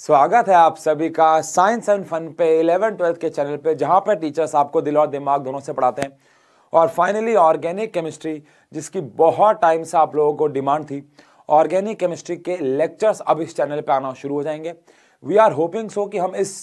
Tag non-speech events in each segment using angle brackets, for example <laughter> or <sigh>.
स्वागत है आप सभी का साइंस एंड फन पे इलेवन ट्वेल्थ के चैनल पे जहाँ पर टीचर्स आपको दिल और दिमाग दोनों से पढ़ाते हैं और फाइनली ऑर्गेनिक केमिस्ट्री जिसकी बहुत टाइम से आप लोगों को डिमांड थी ऑर्गेनिक केमिस्ट्री के लेक्चर्स अब इस चैनल पे आना शुरू हो जाएंगे वी आर होपिंग सो कि हम इस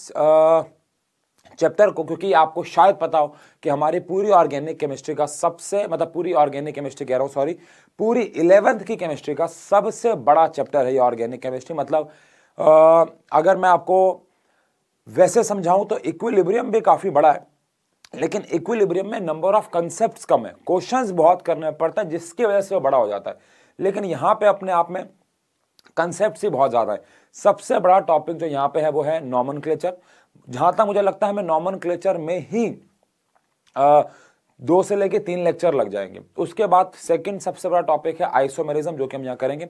चैप्टर को क्योंकि आपको शायद पता हो कि हमारी पूरी ऑर्गेनिक केमिस्ट्री का सबसे मतलब पूरी ऑर्गेनिक केमिस्ट्री कह रहा हूँ सॉरी पूरी इलेवेंथ की केमिस्ट्री का सबसे बड़ा चैप्टर है ये ऑर्गेनिक केमिस्ट्री मतलब आ, अगर मैं आपको वैसे समझाऊं तो इक्विलिब्रियम भी काफ़ी बड़ा है लेकिन इक्विलिब्रियम में नंबर ऑफ कंसेप्ट कम है क्वेश्चन बहुत करने पड़ता है जिसकी वजह से वो बड़ा हो जाता है लेकिन यहाँ पे अपने आप में कंसेप्ट ही बहुत ज़्यादा है सबसे बड़ा टॉपिक जो यहां पे है वो है नॉमन क्लेचर जहां तक मुझे लगता है हमें नॉमन क्लेचर में ही आ, दो से लेके तीन लेक्चर लग जाएंगे उसके बाद सेकंड सबसे बड़ा टॉपिक है आइसोमेरिज्म जो कि हम यहां करेंगे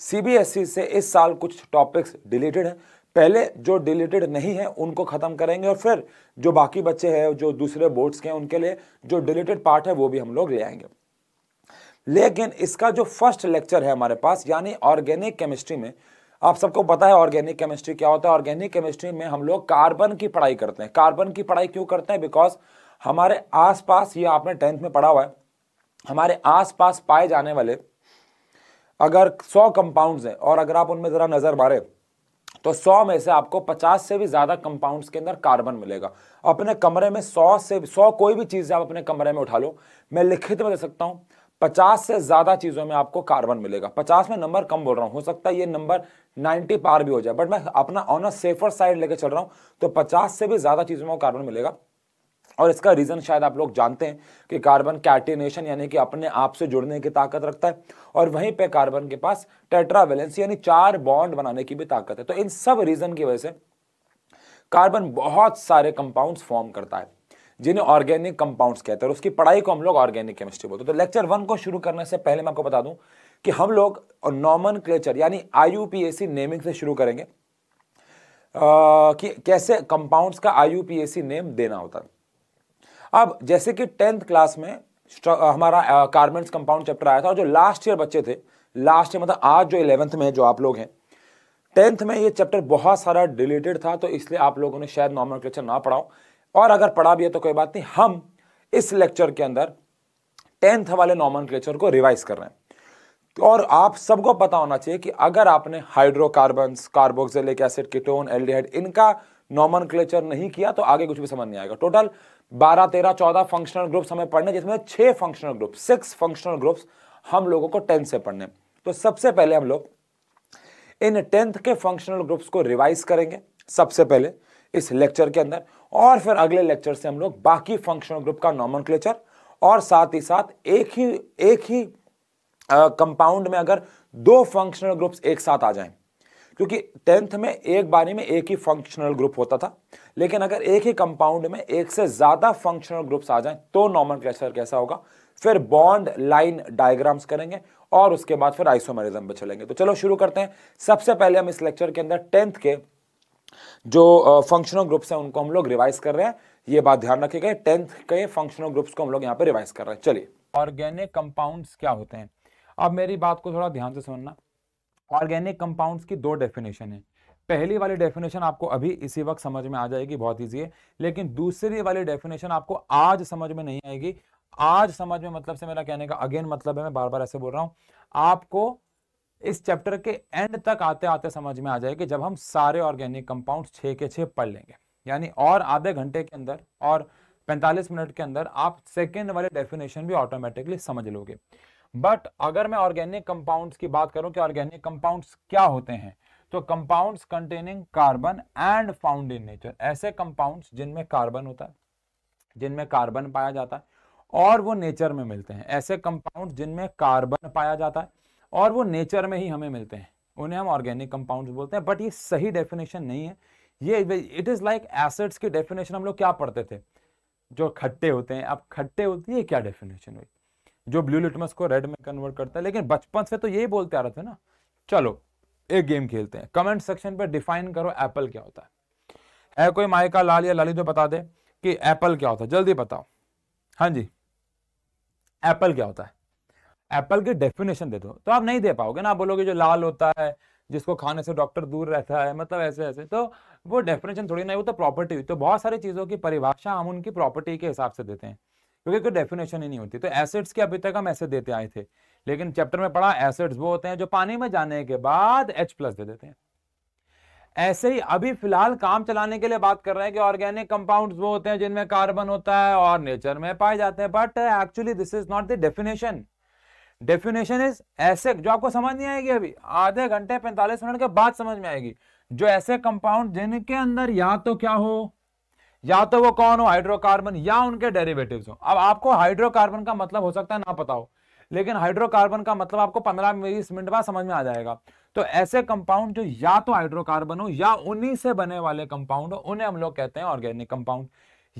सीबीएसई e से इस साल कुछ टॉपिक्स डिलीटेड हैं पहले जो डिलीटेड नहीं है उनको ख़त्म करेंगे और फिर जो बाकी बच्चे हैं जो दूसरे बोर्ड्स के हैं उनके लिए जो डिलीटेड पार्ट है वो भी हम लोग ले आएंगे लेकिन इसका जो फर्स्ट लेक्चर है हमारे पास यानी ऑर्गेनिक केमिस्ट्री में आप सबको पता है ऑर्गेनिक केमिस्ट्री क्या होता है ऑर्गेनिक केमिस्ट्री में हम लोग कार्बन की पढ़ाई करते हैं कार्बन की पढ़ाई क्यों करते हैं बिकॉज हमारे आसपास ये आपने टेंथ में पढ़ा हुआ है हमारे आसपास पाए जाने वाले अगर 100 कंपाउंड्स हैं और अगर आप उनमें ज़रा नज़र मारे तो 100 में से आपको 50 से भी ज़्यादा कंपाउंड्स के अंदर कार्बन मिलेगा अपने कमरे में 100 से 100 कोई भी चीज़ आप अपने कमरे में उठा लो मैं लिखित में दे सकता हूं 50 से ज़्यादा चीज़ों में आपको कार्बन मिलेगा 50 में नंबर कम बोल रहा हूं हो सकता है ये नंबर 90 पार भी हो जाए बट मैं अपना ऑन अ सेफर साइड लेकर चल रहा हूं तो 50 से भी ज़्यादा चीज़ों में कार्बन मिलेगा और इसका रीज़न शायद आप लोग जानते हैं कि कार्बन कैटिनेशन यानी कि अपने आप से जुड़ने की ताकत रखता है और वहीं पे कार्बन के पास टेट्रावेलेंस यानी चार बॉन्ड बनाने की भी ताकत है तो इन सब रीज़न की वजह से कार्बन बहुत सारे कंपाउंड्स फॉर्म करता है जिन्हें ऑर्गेनिक कंपाउंड्स कहते हैं और उसकी पढ़ाई को हम लोग ऑर्गेनिक केमिस्ट्री बोलते हैं तो लेक्चर वन को शुरू करने से पहले मैं आपको बता दूं कि हम लोग नॉमन क्लेचर यानी आई नेमिंग से शुरू करेंगे आ, कि कैसे कंपाउंड्स का आई नेम देना होता है अब जैसे कि टेंथ क्लास में हमारा कार्बेंट्स कंपाउंड चैप्टर आया था और जो लास्ट ईयर बच्चे थे लास्ट ईयर मतलब आज जो इलेवंथ में जो आप लोग हैं टेंथ में ये चैप्टर बहुत सारा रिलेटेड था तो इसलिए आप लोगों ने शायद नॉर्मल क्लेक्चर ना पढ़ाओ और अगर पढ़ा भी है तो कोई बात नहीं हम इस लेक्चर के अंदर टेंथ वाले नॉर्मल क्लेक्चर को रिवाइज कर रहे हैं और आप सबको पता होना चाहिए कि अगर आपने hydrocarbon carboxylic acid ketone aldehyde इनका नॉर्मन क्लेचर नहीं किया तो आगे कुछ भी समझ नहीं आएगा टोटल बारह तेरह चौदह फंक्शनल ग्रुप्स हमें पढ़ने जिसमें छह functional group six functional groups हम लोगों को टेंथ से पढ़ने तो सबसे पहले हम लोग इन टेंथ के फंक्शनल ग्रुप्स को रिवाइज करेंगे सबसे पहले इस लेक्चर के अंदर और फिर अगले लेक्चर से हम लोग बाकी फंक्शनल ग्रुप का नॉमन और साथ ही साथ एक ही एक ही कंपाउंड में अगर दो फंक्शनल ग्रुप्स एक साथ आ जाएं क्योंकि टेंथ में एक बारी में एक ही फंक्शनल ग्रुप होता था लेकिन अगर एक ही कंपाउंड में एक से ज़्यादा फंक्शनल ग्रुप्स आ जाएं तो नॉर्मल क्लेचर कैसा होगा फिर बॉन्ड लाइन डायग्राम्स करेंगे और उसके बाद फिर आइसोमेरिज्म पे चलेंगे तो चलो शुरू करते हैं सबसे पहले हम इस लेक्चर के अंदर टेंथ के जो फंक्शनल ग्रुप्स हैं उनको हम लोग रिवाइज कर रहे हैं ये बात ध्यान रखिएगा टेंथ के फंक्शनल ग्रुप्स को हम लोग यहाँ पे रिवाइज कर रहे हैं चलिए ऑर्गेनिक कंपाउंड्स क्या होते हैं अब मेरी बात को थोड़ा ध्यान से सुनना ऑर्गेनिक कंपाउंड्स की दो डेफिनेशन है पहली वाली डेफिनेशन आपको अभी इसी वक्त समझ में आ जाएगी बहुत ईजी है लेकिन दूसरी वाली डेफिनेशन आपको आज समझ में नहीं आएगी आज समझ में मतलब से मेरा कहने का अगेन मतलब है मैं बार बार ऐसे बोल रहा हूँ आपको इस चैप्टर के एंड तक आते आते समझ में आ जाएगी जब हम सारे ऑर्गेनिक कंपाउंड छः के छः पढ़ लेंगे यानी और आधे घंटे के अंदर और 45 मिनट के अंदर आप सेकेंड वाले डेफिनेशन भी ऑटोमेटिकली समझ लोगे बट अगर मैं ऑर्गेनिक कंपाउंड्स की बात करूं कि ऑर्गेनिक कंपाउंड्स क्या होते हैं तो compounds containing carbon and found in nature ऐसे कंपाउंड्स जिनमें कार्बन होता है जिनमें कार्बन पाया जाता है और वो नेचर में मिलते हैं ऐसे कंपाउंड जिनमें कार्बन पाया जाता है और वो नेचर में ही हमें मिलते हैं उन्हें हम ऑर्गेनिक कंपाउंड बोलते हैं बट ये सही डेफिनेशन नहीं है ये इट इज़ लाइक एसिड्स की डेफिनेशन हम लोग क्या पढ़ते थे जो खट्टे होते हैं अब खट्टे होते हैं ये क्या डेफिनेशन हुई जो ब्लू लिटमस को रेड में कन्वर्ट करता है लेकिन बचपन से तो यही बोलते आ रहे थे ना चलो एक गेम खेलते हैं कमेंट सेक्शन पर डिफाइन करो एप्पल क्या होता है है कोई मायका लाल या लाली तो बता दे कि एप्पल क्या होता है जल्दी बताओ हाँ जी एप्पल क्या होता है एप्पल की डेफिनेशन दे दो तो आप नहीं दे पाओगे ना आप बोलोगे जो लाल होता है जिसको खाने से डॉक्टर दूर रहता है मतलब ऐसे ऐसे तो वो डेफिनेशन थोड़ी ना वो तो प्रॉपर्टी हुई तो बहुत सारी चीज़ों की परिभाषा हम उनकी प्रॉपर्टी के हिसाब से देते हैं क्योंकि कोई डेफिनेशन ही नहीं होती तो एसिड्स के अभी तक हम ऐसे देते आए थे लेकिन चैप्टर में पढ़ा एसिड्स वो होते हैं जो पानी में जाने के बाद एच प्लस दे देते हैं ऐसे ही अभी फिलहाल काम चलाने के लिए बात कर रहे हैं कि ऑर्गेनिक कंपाउंड्स वो होते हैं जिनमें कार्बन होता है और नेचर में पाए जाते हैं but actually this is not the definition definition is ऐसे जो आपको समझ नहीं आएगी अभी आधे घंटे पैंतालीस मिनट के बाद समझ में आएगी जो ऐसे कंपाउंड जिनके अंदर या तो क्या हो या तो वो कौन हो हाइड्रोकार्बन या उनके डेरिवेटिव हो अब आपको हाइड्रोकार्बन का मतलब हो सकता है ना पता हो लेकिन हाइड्रोकार्बन का मतलब आपको पंद्रह बीस मिनट बाद समझ में आ जाएगा तो ऐसे कंपाउंड जो या तो हाइड्रोकार्बन हो या उन्हीं से बने वाले कंपाउंड हो उन्हें हम लोग कहते हैं ऑर्गेनिक कंपाउंड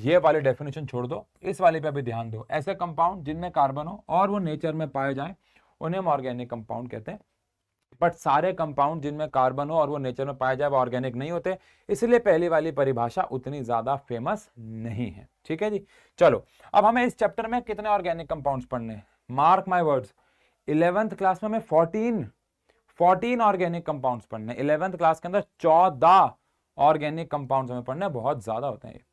ये वाले डेफिनेशन छोड़ दो इस वाले पे भी ध्यान दो ऐसे कंपाउंड जिनमें कार्बन हो और वो नेचर में पाए जाए उन्हें हम ऑर्गेनिक कंपाउंड कहते हैं बट सारे कंपाउंड जिनमें कार्बन हो और वो नेचर में पाया जाए वो ऑर्गेनिक नहीं होते इसलिए पहली वाली परिभाषा उतनी ज्यादा फेमस नहीं है ठीक है जी चलो अब हमें इस चैप्टर में कितने ऑर्गेनिक कंपाउंड पढ़ने mark my word eleventh class में हमें फोर्टीन फोर्टीन ऑर्गेनिक कंपाउंड पढ़ने इलेवेंथ क्लास के अंदर चौदह ऑर्गेनिक कंपाउंड हमें पढ़ने बहुत ज्यादा होते हैं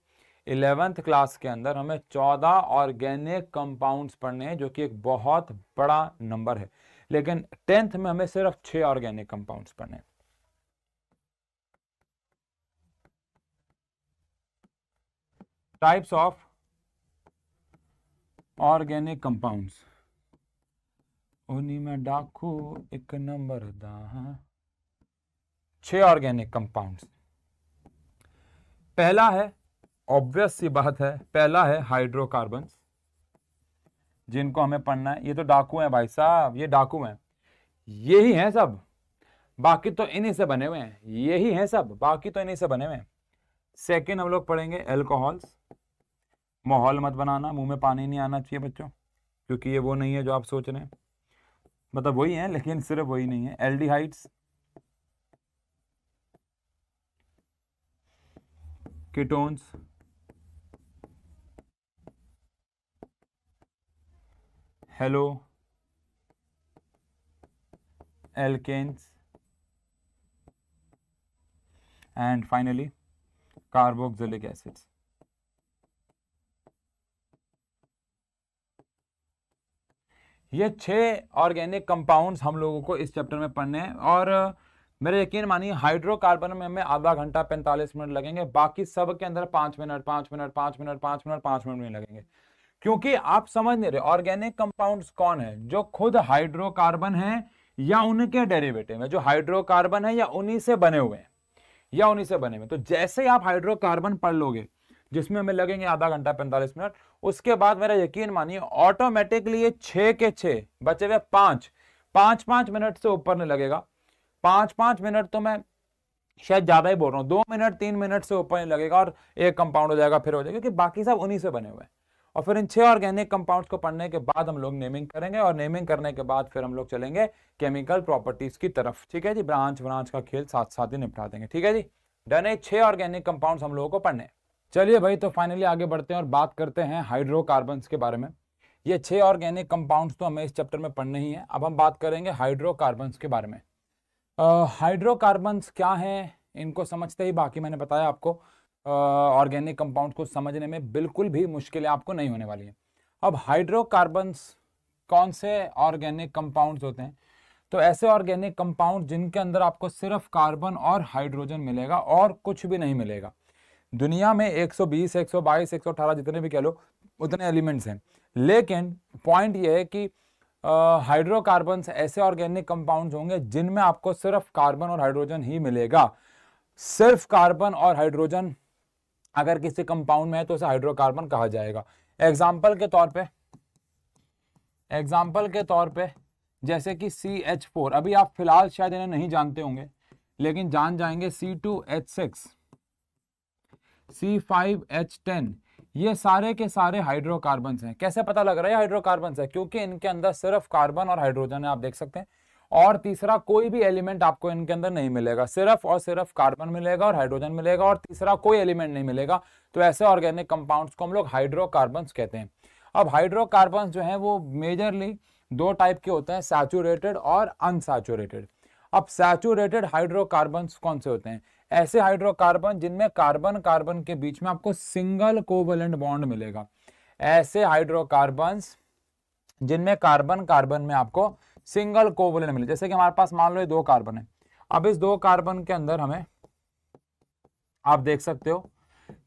इलेवेंथ क्लास के अंदर हमें चौदह ऑर्गेनिक कंपाउंड्स पढ़ने हैं जो कि एक बहुत बड़ा नंबर है लेकिन टेंथ में हमें सिर्फ छह ऑर्गेनिक कंपाउंड्स बने टाइप्स ऑफ ऑर्गेनिक कंपाउंड्स उन्हीं में डाकू एक नंबर छह ऑर्गेनिक कंपाउंड्स पहला है ऑब्वियस सी बात है पहला है हाइड्रोकार्बन्स जिनको हमें पढ़ना है ये तो डाकू हैं भाई साहब ये डाकू हैं यही हैं सब बाकी तो इन्हीं से बने हुए हैं यही हैं सब बाकी तो इन्हीं से बने हुए हैं सेकेंड हम लोग पढ़ेंगे एल्कोहल्स माहौल मत बनाना मुंह में पानी नहीं आना चाहिए बच्चों क्योंकि ये वो नहीं है जो आप सोच रहे हैं मतलब वही है लेकिन सिर्फ वही नहीं है aldehydes ketones haloalkanes and finally carboxylic acids ये छह ऑर्गेनिक कंपाउंड्स हम लोगों को इस चैप्टर में पढ़ने हैं और मेरे यकीन मानिए हाइड्रोकार्बन में हमें आधा घंटा पैंतालीस मिनट लगेंगे बाकी सब के अंदर पांच मिनट पांच मिनट पांच मिनट पांच मिनट पांच मिनट नहीं लगेंगे क्योंकि आप समझ नहीं रहे ऑर्गेनिक कंपाउंड्स कौन है जो खुद हाइड्रोकार्बन है या उनके डेरिवेटिव है जो हाइड्रोकार्बन है या उन्हीं से बने हुए हैं या उन्हीं से बने हुए तो जैसे आप हाइड्रोकार्बन पढ़ लोगे जिसमें हमें लगेंगे आधा घंटा पैंतालीस मिनट उसके बाद मेरा यकीन मानिए ऑटोमेटिकली ये छ के छ बचे हुए पांच पांच पांच मिनट से ऊपर नहीं लगेगा पांच पांच मिनट तो मैं शायद ज़्यादा ही बोल रहा हूँ दो मिनट तीन मिनट से ऊपर नहीं लगेगा और एक कंपाउंड हो जाएगा फिर हो जाएगा क्योंकि बाकी सब उन्हीं से बने हुए हैं और फिर इन छह ऑर्गेनिक कंपाउंड्स को पढ़ने के बाद हम लोग नेमिंग करेंगे और नेमिंग करने के बाद फिर हम लोग चलेंगे केमिकल प्रॉपर्टीज की तरफ ठीक है जी ब्रांच ब्रांच का खेल साथ साथ ही निपटा देंगे ठीक है जी डन है छह ऑर्गेनिक कंपाउंड्स हम लोगों को पढ़ने चलिए भाई तो फाइनली आगे बढ़ते हैं और बात करते हैं हाइड्रोकार्बन के बारे में ये छह ऑर्गेनिक कंपाउंड तो हमें इस चैप्टर में पढ़ने ही है अब हम बात करेंगे हाइड्रोकार्बन के बारे में हाइड्रोकार्बन्स क्या है इनको समझते ही बाकी मैंने बताया आपको ऑर्गेनिक कंपाउंड को समझने में बिल्कुल भी मुश्किलें आपको नहीं होने वाली हैं अब हाइड्रोकार्बन्स कौन से ऑर्गेनिक कंपाउंड्स होते हैं तो ऐसे ऑर्गेनिक कंपाउंड जिनके अंदर आपको सिर्फ कार्बन और हाइड्रोजन मिलेगा और कुछ भी नहीं मिलेगा दुनिया में 120, 122, 118 जितने भी कह लो उतने एलिमेंट्स हैं लेकिन पॉइंट ये है कि हाइड्रोकार्बन ऐसे ऑर्गेनिक कंपाउंड्स होंगे जिनमें आपको सिर्फ कार्बन और हाइड्रोजन ही मिलेगा सिर्फ कार्बन और हाइड्रोजन अगर किसी कंपाउंड में है तो उसे हाइड्रोकार्बन कहा जाएगा एग्जाम्पल के तौर पर एग्जाम्पल के तौर पर जैसे कि सी एच फोर अभी आप फिलहाल शायद इन्हें नहीं जानते होंगे लेकिन जान जाएंगे C two H six C five H ten ये सारे के सारे हाइड्रोकार्बन हैं कैसे पता लग रहा है हाइड्रोकार्बन है क्योंकि इनके अंदर सिर्फ कार्बन और हाइड्रोजन है आप देख सकते हैं और तीसरा कोई भी एलिमेंट आपको इनके अंदर नहीं मिलेगा सिर्फ और सिर्फ कार्बन मिलेगा और हाइड्रोजन मिलेगा और तीसरा कोई एलिमेंट नहीं मिलेगा तो ऐसे ऑर्गेनिक कंपाउंड्स को हम लोग हाइड्रोकार्बन कहते हैं अब हाइड्रोकार्बन जो है वो मेजरली दो टाइप के होते हैं सैचुरेटेड और अनसैचुरेटेड अब सैचुरेटेड हाइड्रोकार्बन कौन से होते हैं ऐसे हाइड्रोकार्बन जिनमें कार्बन कार्बन के बीच में आपको सिंगल कोवलेंट बॉन्ड मिलेगा ऐसे हाइड्रोकार्बन जिनमें कार्बन कार्बन में आपको सिंगल कोवलेंट मिले जैसे कि हमारे पास मान लो ये दो कार्बन है अब इस दो कार्बन के अंदर हमें आप देख सकते हो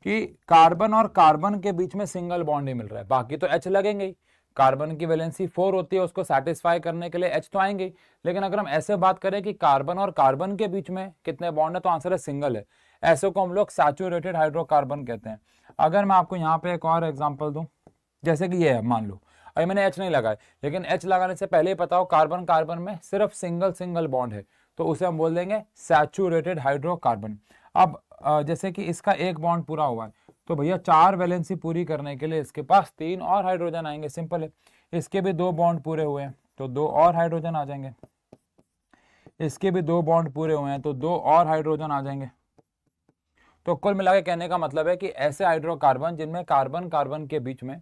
कि कार्बन और कार्बन के बीच में सिंगल बॉन्ड ही मिल रहा है बाकी तो एच लगेंगे कार्बन की वैलेंसी फोर होती है उसको सेटिस्फाई करने के लिए एच तो आएंगे लेकिन अगर हम ऐसे बात करें कि कार्बन और कार्बन के बीच में कितने बॉन्ड है तो आंसर है सिंगल है ऐसे को हम लोग सैचुरेटेड हाइड्रोकार्बन कहते हैं अगर मैं आपको यहाँ पे एक और एग्जाम्पल दू जैसे कि ये है मान लो अभी मैंने एच नहीं लगाया लेकिन एच लगाने से पहले ही पता हो कार्बन कार्बन में सिर्फ सिंगल सिंगल बॉन्ड है तो उसे हम बोल देंगे सैचुरेटेड हाइड्रोकार्बन अब जैसे कि इसका एक बॉन्ड पूरा हुआ है तो भैया चार वैलेंसी पूरी करने के लिए इसके पास तीन और हाइड्रोजन आएंगे सिंपल है इसके भी दो बॉन्ड पूरे हुए हैं तो दो और हाइड्रोजन आ जाएंगे इसके भी दो बॉन्ड पूरे हुए हैं तो दो और हाइड्रोजन आ जाएंगे तो कुल मिला के कहने का मतलब है कि ऐसे हाइड्रोकार्बन जिनमें कार्बन कार्बन के बीच में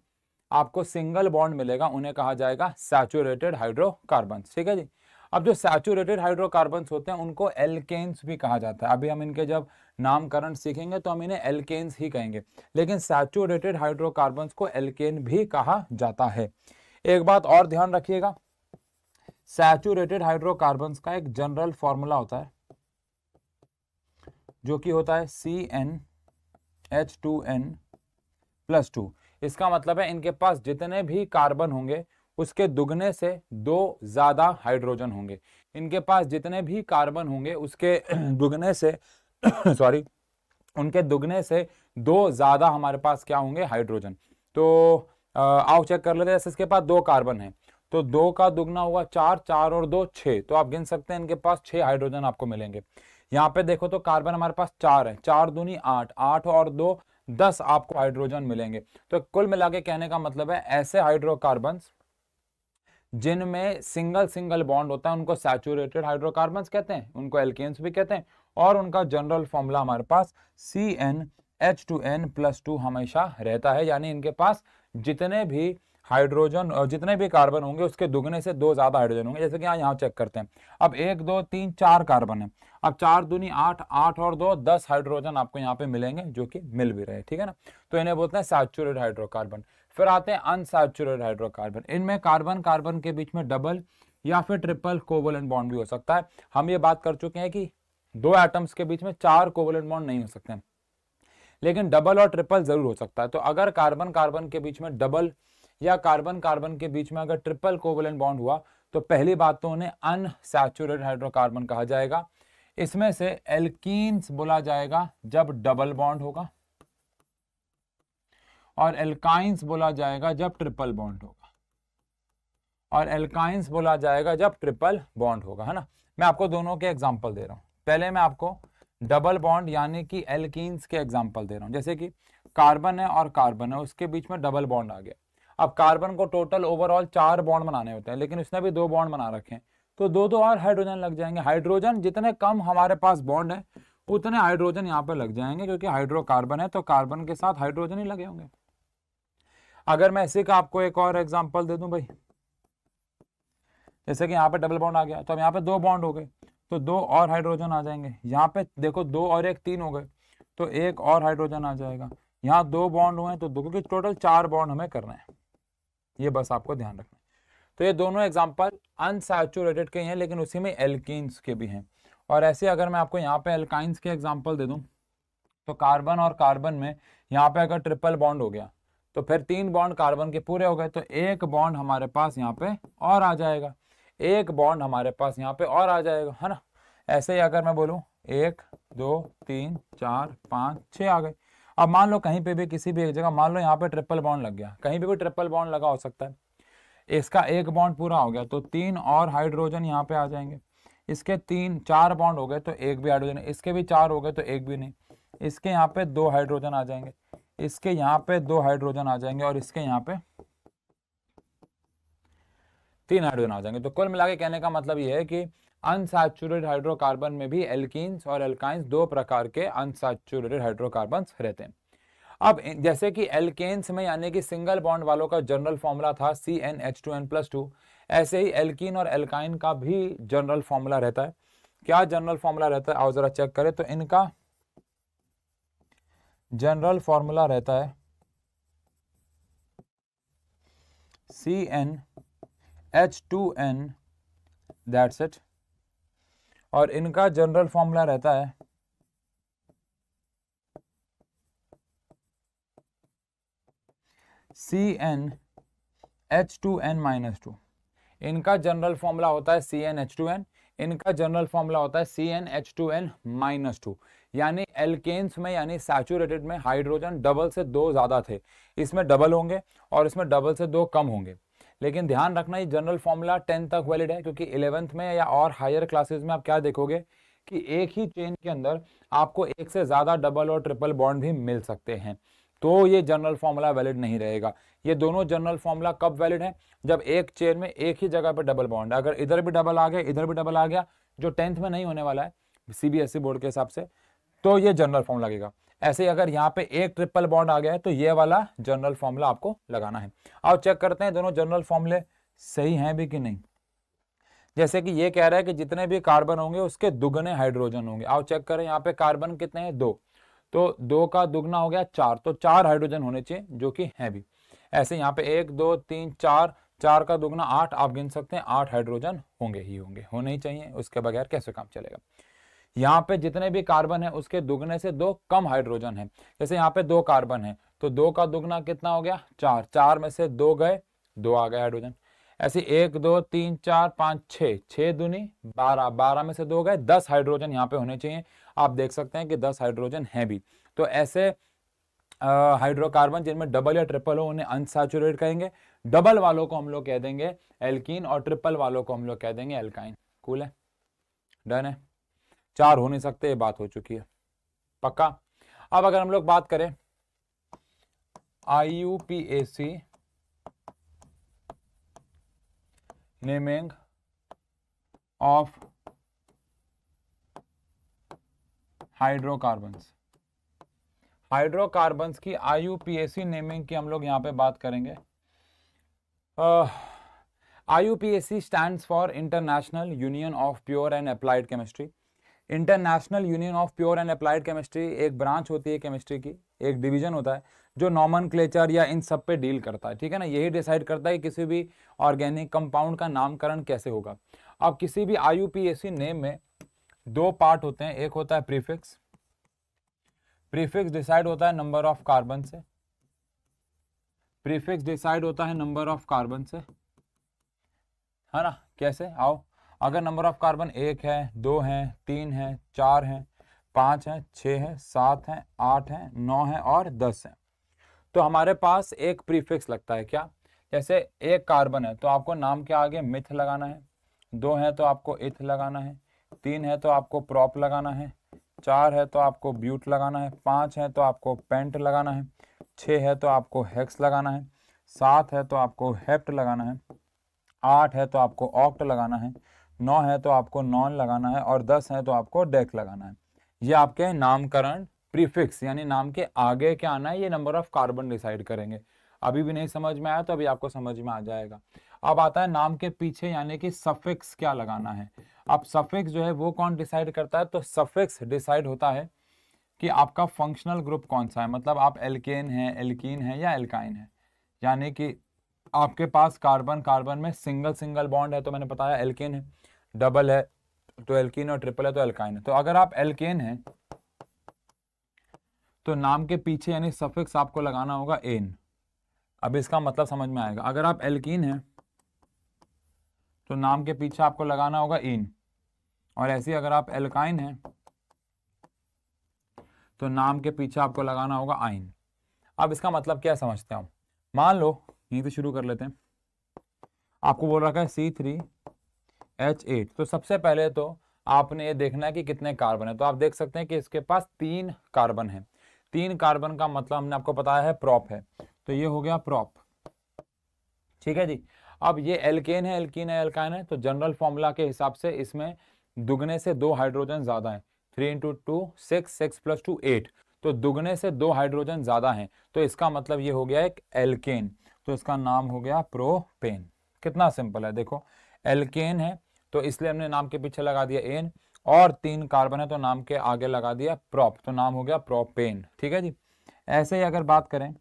आपको सिंगल बॉन्ड मिलेगा उन्हें कहा जाएगा सैचुरेटेड हाइड्रोकार्बन ठीक है जी अब जो सैचुरेटेड हाइड्रोकार्बन होते हैं उनको एलकेन्स भी कहा जाता है अभी हम इनके जब नामकरण सीखेंगे तो हम इन्हें एलकेन्स ही कहेंगे लेकिन सैचुरेटेड हाइड्रोकार्बन को एलकेन भी कहा जाता है एक बात और ध्यान रखिएगा सैचुरेटेड हाइड्रोकार्बन का एक जनरल फॉर्मूला होता है जो कि होता है C N H two N plus two इसका मतलब है इनके पास जितने भी कार्बन होंगे उसके दुगने से दो ज़्यादा हाइड्रोजन होंगे इनके पास जितने भी कार्बन होंगे उसके <clears throat> दुगने से <clears throat> सॉरी उनके दुगने से दो ज़्यादा हमारे पास क्या होंगे हाइड्रोजन तो आओ चेक कर लेते हैं इसके पास दो कार्बन है तो दो का दुगना हुआ चार चार और दो छः तो आप गिन सकते हैं इनके पास छः हाइड्रोजन आपको मिलेंगे यहाँ पे देखो तो कार्बन हमारे पास चार है चार दूनी आठ आठ और दो दस आपको हाइड्रोजन मिलेंगे तो कुल मिला के कहने का मतलब है ऐसे हाइड्रोकार्बन जिनमें सिंगल सिंगल बॉन्ड होता है उनको सैचुरेटेड हाइड्रोकार्बन कहते हैं उनको एल्केन्स भी कहते हैं और उनका जनरल फॉर्मूला हमारे पास C N H two N plus two हमेशा रहता है यानी इनके पास जितने भी हाइड्रोजन और जितने भी कार्बन होंगे उसके दुगने से दो ज़्यादा हाइड्रोजन होंगे जैसे कि यहाँ यहाँ चेक करते हैं अब एक दो तीन चार कार्बन है अब चार दूनी आठ आठ और दो दस हाइड्रोजन आपको यहाँ पे मिलेंगे जो कि मिल भी रहे ठीक है ना तो इन्हें बोलते हैं सैचुरेट हाइड्रोकार्बन फिर आते हैं अनसैचुरेट हाइड्रोकार्बन इनमें कार्बन कार्बन के बीच में डबल या फिर ट्रिपल कोवल बॉन्ड भी हो सकता है हम ये बात कर चुके हैं कि दो एटम्स के बीच में चार कोवल बॉन्ड नहीं हो सकते लेकिन डबल और ट्रिपल जरूर हो सकता है तो अगर कार्बन कार्बन के बीच में डबल या कार्बन कार्बन के बीच में अगर ट्रिपल कोवलेंट बॉन्ड हुआ तो पहली बात तो उन्हें अनसेचुरेट हाइड्रोकार्बन कहा जाएगा इसमें से एल्कीन्स बोला जाएगा जब डबल बॉन्ड होगा और एल्काइंस बोला जाएगा जब ट्रिपल बॉन्ड होगा और एल्काइंस बोला जाएगा जब ट्रिपल बॉन्ड होगा है ना मैं आपको दोनों के एग्जाम्पल दे रहा हूं पहले मैं आपको डबल बॉन्ड यानी कि एल्किन्स के एग्जाम्पल दे रहा हूं जैसे कि कार्बन है और कार्बन है उसके बीच में डबल बॉन्ड आ गया अब कार्बन को टोटल ओवरऑल चार बॉन्ड बनाने होते हैं लेकिन उसने भी दो बॉन्ड बना रखे हैं तो दो दो और हाइड्रोजन लग जाएंगे हाइड्रोजन जितने कम हमारे पास बॉन्ड है उतने हाइड्रोजन यहाँ पर लग जाएंगे क्योंकि हाइड्रोकार्बन है तो कार्बन के साथ हाइड्रोजन ही लगे होंगे अगर मैं इसी का आपको एक और एग्जाम्पल दे दू भाई जैसे कि यहाँ पे डबल बॉन्ड आ गया तो अब यहाँ पे दो बॉन्ड हो गए तो दो और हाइड्रोजन आ जाएंगे यहाँ पे देखो दो और एक तीन हो गए तो एक और हाइड्रोजन आ जाएगा यहाँ दो बॉन्ड हुए हैं तो दो क्योंकि टोटल चार बॉन्ड हमें करना है ये बस आपको ध्यान रखना तो ये दोनों एग्जाम्पल अनसेचुरेटेड के हैं लेकिन उसी में एल्किस के भी हैं और ऐसे अगर मैं आपको यहाँ पे एल्काइंस के एग्जाम्पल दे दूँ तो कार्बन और कार्बन में यहाँ पे अगर ट्रिपल बॉन्ड हो गया तो फिर तीन बॉन्ड कार्बन के पूरे हो गए तो एक बॉन्ड हमारे पास यहाँ पे और आ जाएगा एक बॉन्ड हमारे पास यहाँ पे और आ जाएगा है ना ऐसे ही अगर मैं बोलूँ एक दो तीन चार पाँच छः आ गए अब मान लो कहीं पे भी किसी भी एक जगह मान लो यहाँ पे ट्रिपल बॉन्ड लग गया कहीं पे भी ट्रिपल बॉन्ड लगा हो सकता है इसका एक बॉन्ड पूरा हो गया तो तीन और हाइड्रोजन यहाँ पे आ जाएंगे इसके तीन चार बॉन्ड हो गए तो एक भी हाइड्रोजन इसके भी चार हो गए तो एक भी नहीं इसके यहाँ पे दो हाइड्रोजन आ जाएंगे इसके यहाँ पे दो हाइड्रोजन आ जाएंगे और इसके यहाँ पे तीन हाइड्रोजन आ जाएंगे तो कुल मिला के कहने का मतलब ये है कि अनसैचुरेटेड हाइड्रोकार्बन में भी एल्किन्स और एल्काइंस दो प्रकार के अनसैचुरेटेड हाइड्रोकार्बन रहते हैं अब जैसे कि एल्केन्स में यानी कि सिंगल बॉन्ड वालों का जनरल फॉर्मूला था C N H two N plus two ऐसे ही एल्किन और एल्काइन का भी जनरल फॉर्मूला रहता है क्या जनरल फॉर्मूला रहता है आओ जरा चेक करें तो इनका जनरल फॉर्मूला रहता है C N H two N that's it और इनका जनरल फॉर्मूला रहता है C N H two N minus two इनका जनरल फॉर्मूला होता है C N H two N इनका जनरल फॉर्मूला होता है C N H two N minus two यानी एल्केन्स में यानी सैचुरेटेड में हाइड्रोजन डबल से दो ज़्यादा थे इसमें डबल होंगे और इसमें डबल से दो कम होंगे लेकिन ध्यान रखना ये जनरल फॉर्मूला टेंथ तक वैलिड है क्योंकि इलेवंथ में या और हायर क्लासेज में आप क्या देखोगे कि एक ही चेन के अंदर आपको एक से ज़्यादा डबल और ट्रिपल बॉन्ड भी मिल सकते हैं तो ये जनरल फॉर्मूला वैलिड नहीं रहेगा ये दोनों जनरल फॉर्मूला कब वैलिड है जब एक चेन में एक ही जगह पर डबल बॉन्ड अगर इधर भी डबल आ गया इधर भी डबल आ गया जो टेंथ में नहीं होने वाला है सी बोर्ड के हिसाब से तो ये जनरल फॉर्म लगेगा ऐसे अगर यहाँ पे एक ट्रिपल बॉन्ड आ गया है तो ये वाला जनरल फॉर्मूला आपको लगाना है और चेक करते हैं दोनों जनरल फॉर्मूले सही हैं भी कि नहीं जैसे कि ये कह रहा है कि जितने भी कार्बन होंगे उसके दुगने हाइड्रोजन होंगे आप चेक करें यहाँ पे कार्बन कितने हैं दो तो दो का दुगना हो गया चार तो चार हाइड्रोजन होने चाहिए जो कि है भी ऐसे यहाँ पे एक दो तीन चार चार का दुगना आठ आप गिन सकते हैं आठ हाइड्रोजन होंगे ही होंगे होने ही चाहिए उसके बगैर कैसे काम चलेगा यहाँ पे जितने भी कार्बन है उसके दुगने से दो कम हाइड्रोजन है जैसे यहाँ पे दो कार्बन है तो दो का दुगना कितना हो गया चार चार में से दो गए दो आ गए हाइड्रोजन ऐसे एक दो तीन चार पाँच छ छ दुनी बारह बारह में से दो गए दस हाइड्रोजन यहाँ पे होने चाहिए आप देख सकते हैं कि दस हाइड्रोजन है भी तो ऐसे हाइड्रोकार्बन जिनमें डबल या ट्रिपल हो उन्हें अनसेचुरेट कहेंगे डबल वालों को हम लोग कह देंगे एल्कीन और ट्रिपल वालों को हम लोग कह देंगे एल्काइन कूल है डन है चार हो नहीं सकते ये बात हो चुकी है पक्का अब अगर हम लोग बात करें I U P A C naming of hydrocarbons hydrocarbons की I U P A C naming की हम लोग यहां पे बात करेंगे I U P A C stand for international union of pure and applied chemistry international union of pure and applied chemistry एक branch होती है केमिस्ट्री की एक डिवीजन होता है जो नॉमन क्लेचर या इन सब पे डील करता है ठीक है ना यही डिसाइड करता है कि किसी भी ऑर्गेनिक कंपाउंड का नामकरण कैसे होगा अब किसी भी आई नेम में दो पार्ट होते हैं एक होता है प्रीफिक्स प्रीफिक्स डिसाइड होता है नंबर ऑफ कार्बन से प्रीफिक्स डिसाइड होता है नंबर ऑफ कार्बन से है ना कैसे आओ अगर नंबर ऑफ कार्बन एक है दो है तीन है चार है पाँच है छः है सात है आठ है नौ है और दस है तो हमारे पास एक प्रीफिक्स लगता है क्या जैसे एक कार्बन है तो आपको नाम के आगे मिथ लगाना है दो है तो आपको इथ लगाना है तीन है तो आपको प्रॉप लगाना है चार है तो आपको ब्यूट लगाना है पाँच है तो आपको पेंट लगाना है छः है तो आपको हेक्स लगाना है सात है तो आपको हेप्ट लगाना है आठ है तो आपको ऑक्ट लगाना है नौ है तो आपको नॉन लगाना है और दस है तो आपको डेक लगाना है ये आपके नामकरण प्रीफिक्स यानी नाम के आगे क्या आना है ये नंबर ऑफ कार्बन डिसाइड करेंगे अभी भी नहीं समझ में आया तो अभी आपको समझ में आ जाएगा अब आता है नाम के पीछे यानी कि सफिक्स क्या लगाना है अब सफिक्स जो है वो कौन डिसाइड करता है तो सफिक्स डिसाइड होता है कि आपका फंक्शनल ग्रुप कौन सा है मतलब आप एल्केन है एल्कीन है या एल्काइन है यानी कि आपके पास कार्बन कार्बन में सिंगल सिंगल बॉन्ड है तो मैंने बताया एल्केन है डबल है तो एल्किन और ट्रिपल है तो एल्काइन है तो अगर आप एल्केन हैं तो नाम के पीछे यानी सफिक्स आपको लगाना होगा एन अब इसका मतलब समझ में आएगा अगर आप एल्किन हैं तो नाम के पीछे आपको लगाना होगा इन और ऐसे अगर आप एल्काइन हैं तो नाम के पीछे आपको लगाना होगा आइन अब इसका मतलब क्या समझते हैं मान लो यहीं से शुरू कर लेते हैं आपको बोल रखा है सी थ्री एच एट तो सबसे पहले तो आपने ये देखना है कि कितने कार्बन है तो आप देख सकते हैं कि इसके पास तीन कार्बन है तीन कार्बन का मतलब हमने आपको बताया है प्रॉप है तो ये हो गया प्रॉप ठीक है जी अब ये एल्केन है एल्किन है एल्काइन है तो जनरल फॉर्मूला के हिसाब से इसमें दुगने से दो हाइड्रोजन ज़्यादा है three into two six six plus two eight तो दुगने से दो हाइड्रोजन ज़्यादा है तो इसका मतलब ये हो गया एक एल्केन तो इसका नाम हो गया प्रोपेन कितना सिंपल है देखो एल्केन है तो इसलिए हमने नाम के पीछे लगा दिया एन और तीन कार्बन है तो नाम के आगे लगा दिया प्रॉप तो नाम हो गया प्रोपेन ठीक है जी ऐसे ही अगर बात करें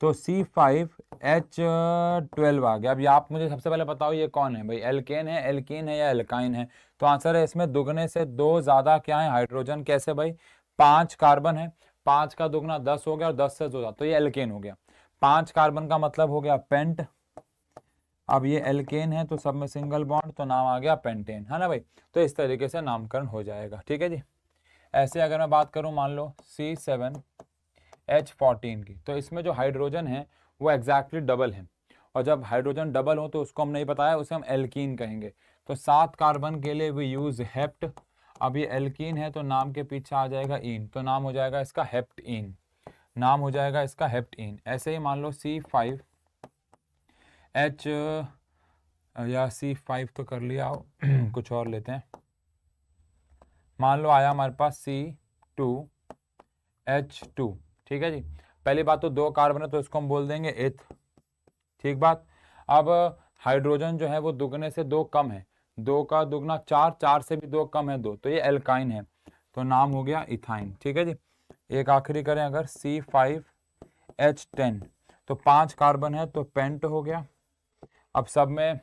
तो सी फाइव एच ट्वेल्व आ गया अब आप मुझे सबसे पहले बताओ ये कौन है भाई एल्केन है एल्किन है या एल्काइन है तो आंसर है इसमें दुगने से दो ज़्यादा क्या है हाइड्रोजन कैसे भाई पांच कार्बन है पांच का दुगना दस हो गया और दस से दो तो ये एल्केन हो गया पांच कार्बन का मतलब हो गया पेंट अब ये एल्केन है तो सब में सिंगल बॉन्ड तो नाम आ गया पेंटेन है ना भाई तो इस तरीके से नामकरण हो जाएगा ठीक है जी ऐसे अगर मैं बात करूँ मान लो सी सेवन एच फोर्टीन की तो इसमें जो हाइड्रोजन है वो एग्जैक्टली डबल है और जब हाइड्रोजन डबल हो तो उसको हम नहीं बताया उसे हम एल्कीन कहेंगे तो सात कार्बन के लिए वी यूज हेप्ट अब ये एल्कीन है तो नाम के पीछे आ जाएगा इन तो नाम हो जाएगा इसका हेप्ट इन नाम हो जाएगा इसका हेप्ट इन ऐसे ही मान लो सी फाइव एच uh, या सी फाइव तो कर लिया <clears throat> कुछ और लेते हैं मान लो आया हमारे पास सी टू एच टू ठीक है जी पहली बात तो दो कार्बन है तो इसको हम बोल देंगे एथ ठीक बात अब हाइड्रोजन जो है वो दुगने से दो कम है दो का दुगना चार चार से भी दो कम है दो तो ये एल्काइन है तो नाम हो गया इथाइन ठीक है जी एक आखिरी करें अगर सी फाइव एच टेन तो पांच कार्बन है तो पेंट हो गया अब सब में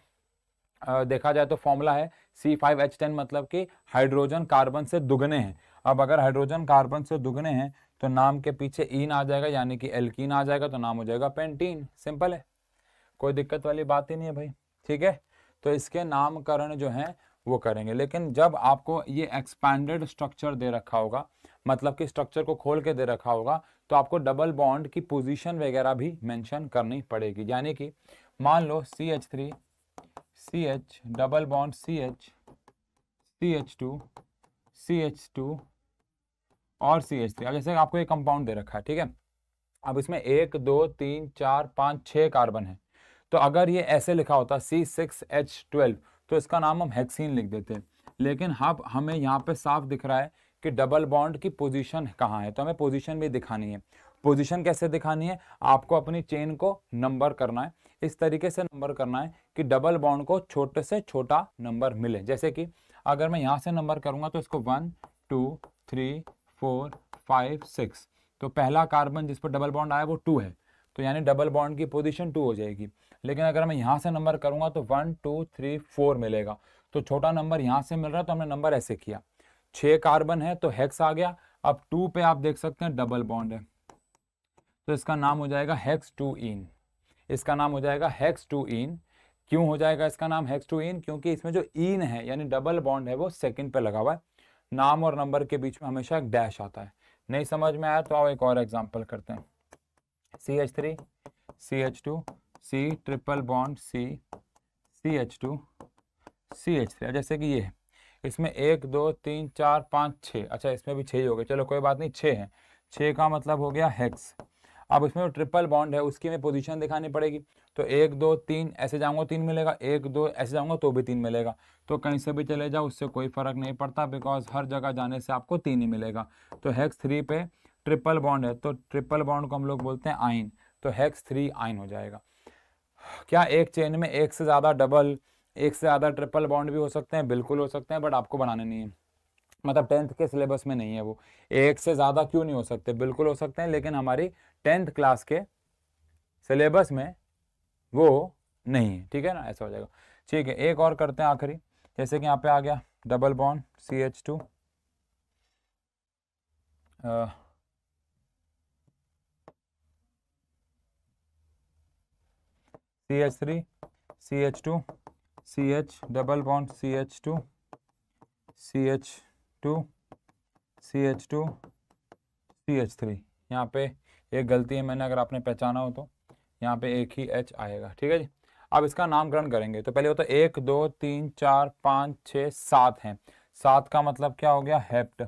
देखा जाए तो फॉर्मूला है सी फाइव एच टेन मतलब कि हाइड्रोजन कार्बन से दुगने हैं अब अगर हाइड्रोजन कार्बन से दुगने हैं तो नाम के पीछे ईन आ जाएगा यानी कि एल्किन आ जाएगा तो नाम हो जाएगा पेंटीन सिंपल है कोई दिक्कत वाली बात ही नहीं है भाई ठीक है तो इसके नामकरण जो है वो करेंगे लेकिन जब आपको ये एक्सपैंडेड स्ट्रक्चर दे रखा होगा मतलब कि स्ट्रक्चर को खोल के दे रखा होगा तो आपको डबल बॉन्ड की पोजीशन वगैरह भी मेंशन करनी पड़ेगी यानी कि मान लो C H three C H double bond C H C H two C H two और सी एच थ्री अब जैसे आपको एक कंपाउंड दे रखा है ठीक है अब इसमें एक दो तीन चार पाँच छः कार्बन है तो अगर ये ऐसे लिखा होता सी सिक्स एच ट्वेल्व तो इसका नाम हम हेक्सीन लिख देते हैं लेकिन हम हमें यहाँ पे साफ दिख रहा है कि डबल बॉन्ड की पोजीशन कहाँ है तो हमें पोजीशन भी दिखानी है पोजीशन कैसे दिखानी है आपको अपनी चेन को नंबर करना है इस तरीके से नंबर करना है कि डबल बॉन्ड को छोटे से छोटा नंबर मिले जैसे कि अगर मैं यहाँ से नंबर करूँगा तो इसको one two three four five six तो पहला कार्बन जिस पर डबल बॉन्ड आया वो टू है तो यानी डबल बॉन्ड की पोजीशन टू हो जाएगी लेकिन अगर मैं यहाँ से नंबर करूँगा तो वन टू थ्री फोर मिलेगा तो छोटा नंबर यहाँ से मिल रहा है तो हमने नंबर ऐसे किया छः कार्बन है तो हेक्स आ गया अब टू पे आप देख सकते हैं डबल बॉन्ड है तो इसका नाम हो जाएगा हेक्स टू इन इसका नाम हो जाएगा हेक्स टू इन क्यों हो जाएगा इसका नाम हेक्स टू इन क्योंकि इसमें जो इन है यानी डबल बॉन्ड है वो सेकंड पे लगा हुआ है नाम और नंबर के बीच में हमेशा एक डैश आता है नहीं समझ में आया तो आओ एक और एग्जाम्पल करते हैं C H three C H two C triple bond C C H two C H three जैसे कि ये है इसमें एक दो तीन चार पाँच छः अच्छा इसमें भी छः ही हो गए चलो कोई बात नहीं छः है छः का मतलब हो गया हैक्स अब इसमें जो ट्रिपल बॉन्ड है उसकी हमें पोजीशन दिखानी पड़ेगी तो एक दो तीन ऐसे जाऊंगा तीन मिलेगा एक दो ऐसे जाऊंगा तो भी तीन मिलेगा तो कहीं से भी चले जाओ उससे कोई फ़र्क नहीं पड़ता बिकॉज हर जगह जाने से आपको तीन ही मिलेगा तो हैक्स थ्री पे ट्रिपल बॉन्ड है तो ट्रिपल बॉन्ड को हम लोग बोलते हैं आइन तो हैक्स थ्री आइन हो जाएगा क्या एक चेन में एक से ज़्यादा डबल एक से ज़्यादा ट्रिपल बॉन्ड भी हो सकते हैं बिल्कुल हो सकते हैं बट आपको बनाने नहीं है मतलब टेंथ के सिलेबस में नहीं है वो एक से ज़्यादा क्यों नहीं हो सकते बिल्कुल हो सकते हैं लेकिन हमारी टेंथ क्लास के सिलेबस में वो नहीं है ठीक है ना ऐसा हो जाएगा ठीक है एक और करते हैं आखिरी जैसे कि यहाँ पे आ गया double bond C H two C H three C H two C H double bond C H two C H two C H two C H three यहाँ पे एक गलती है मैंने अगर आपने पहचाना हो तो यहाँ पे एक ही एच आएगा ठीक है जी अब इसका नामकरण करेंगे तो पहले होता है एक दो तीन चार पाँच छ सात हैं सात का मतलब क्या हो गया हेप्ट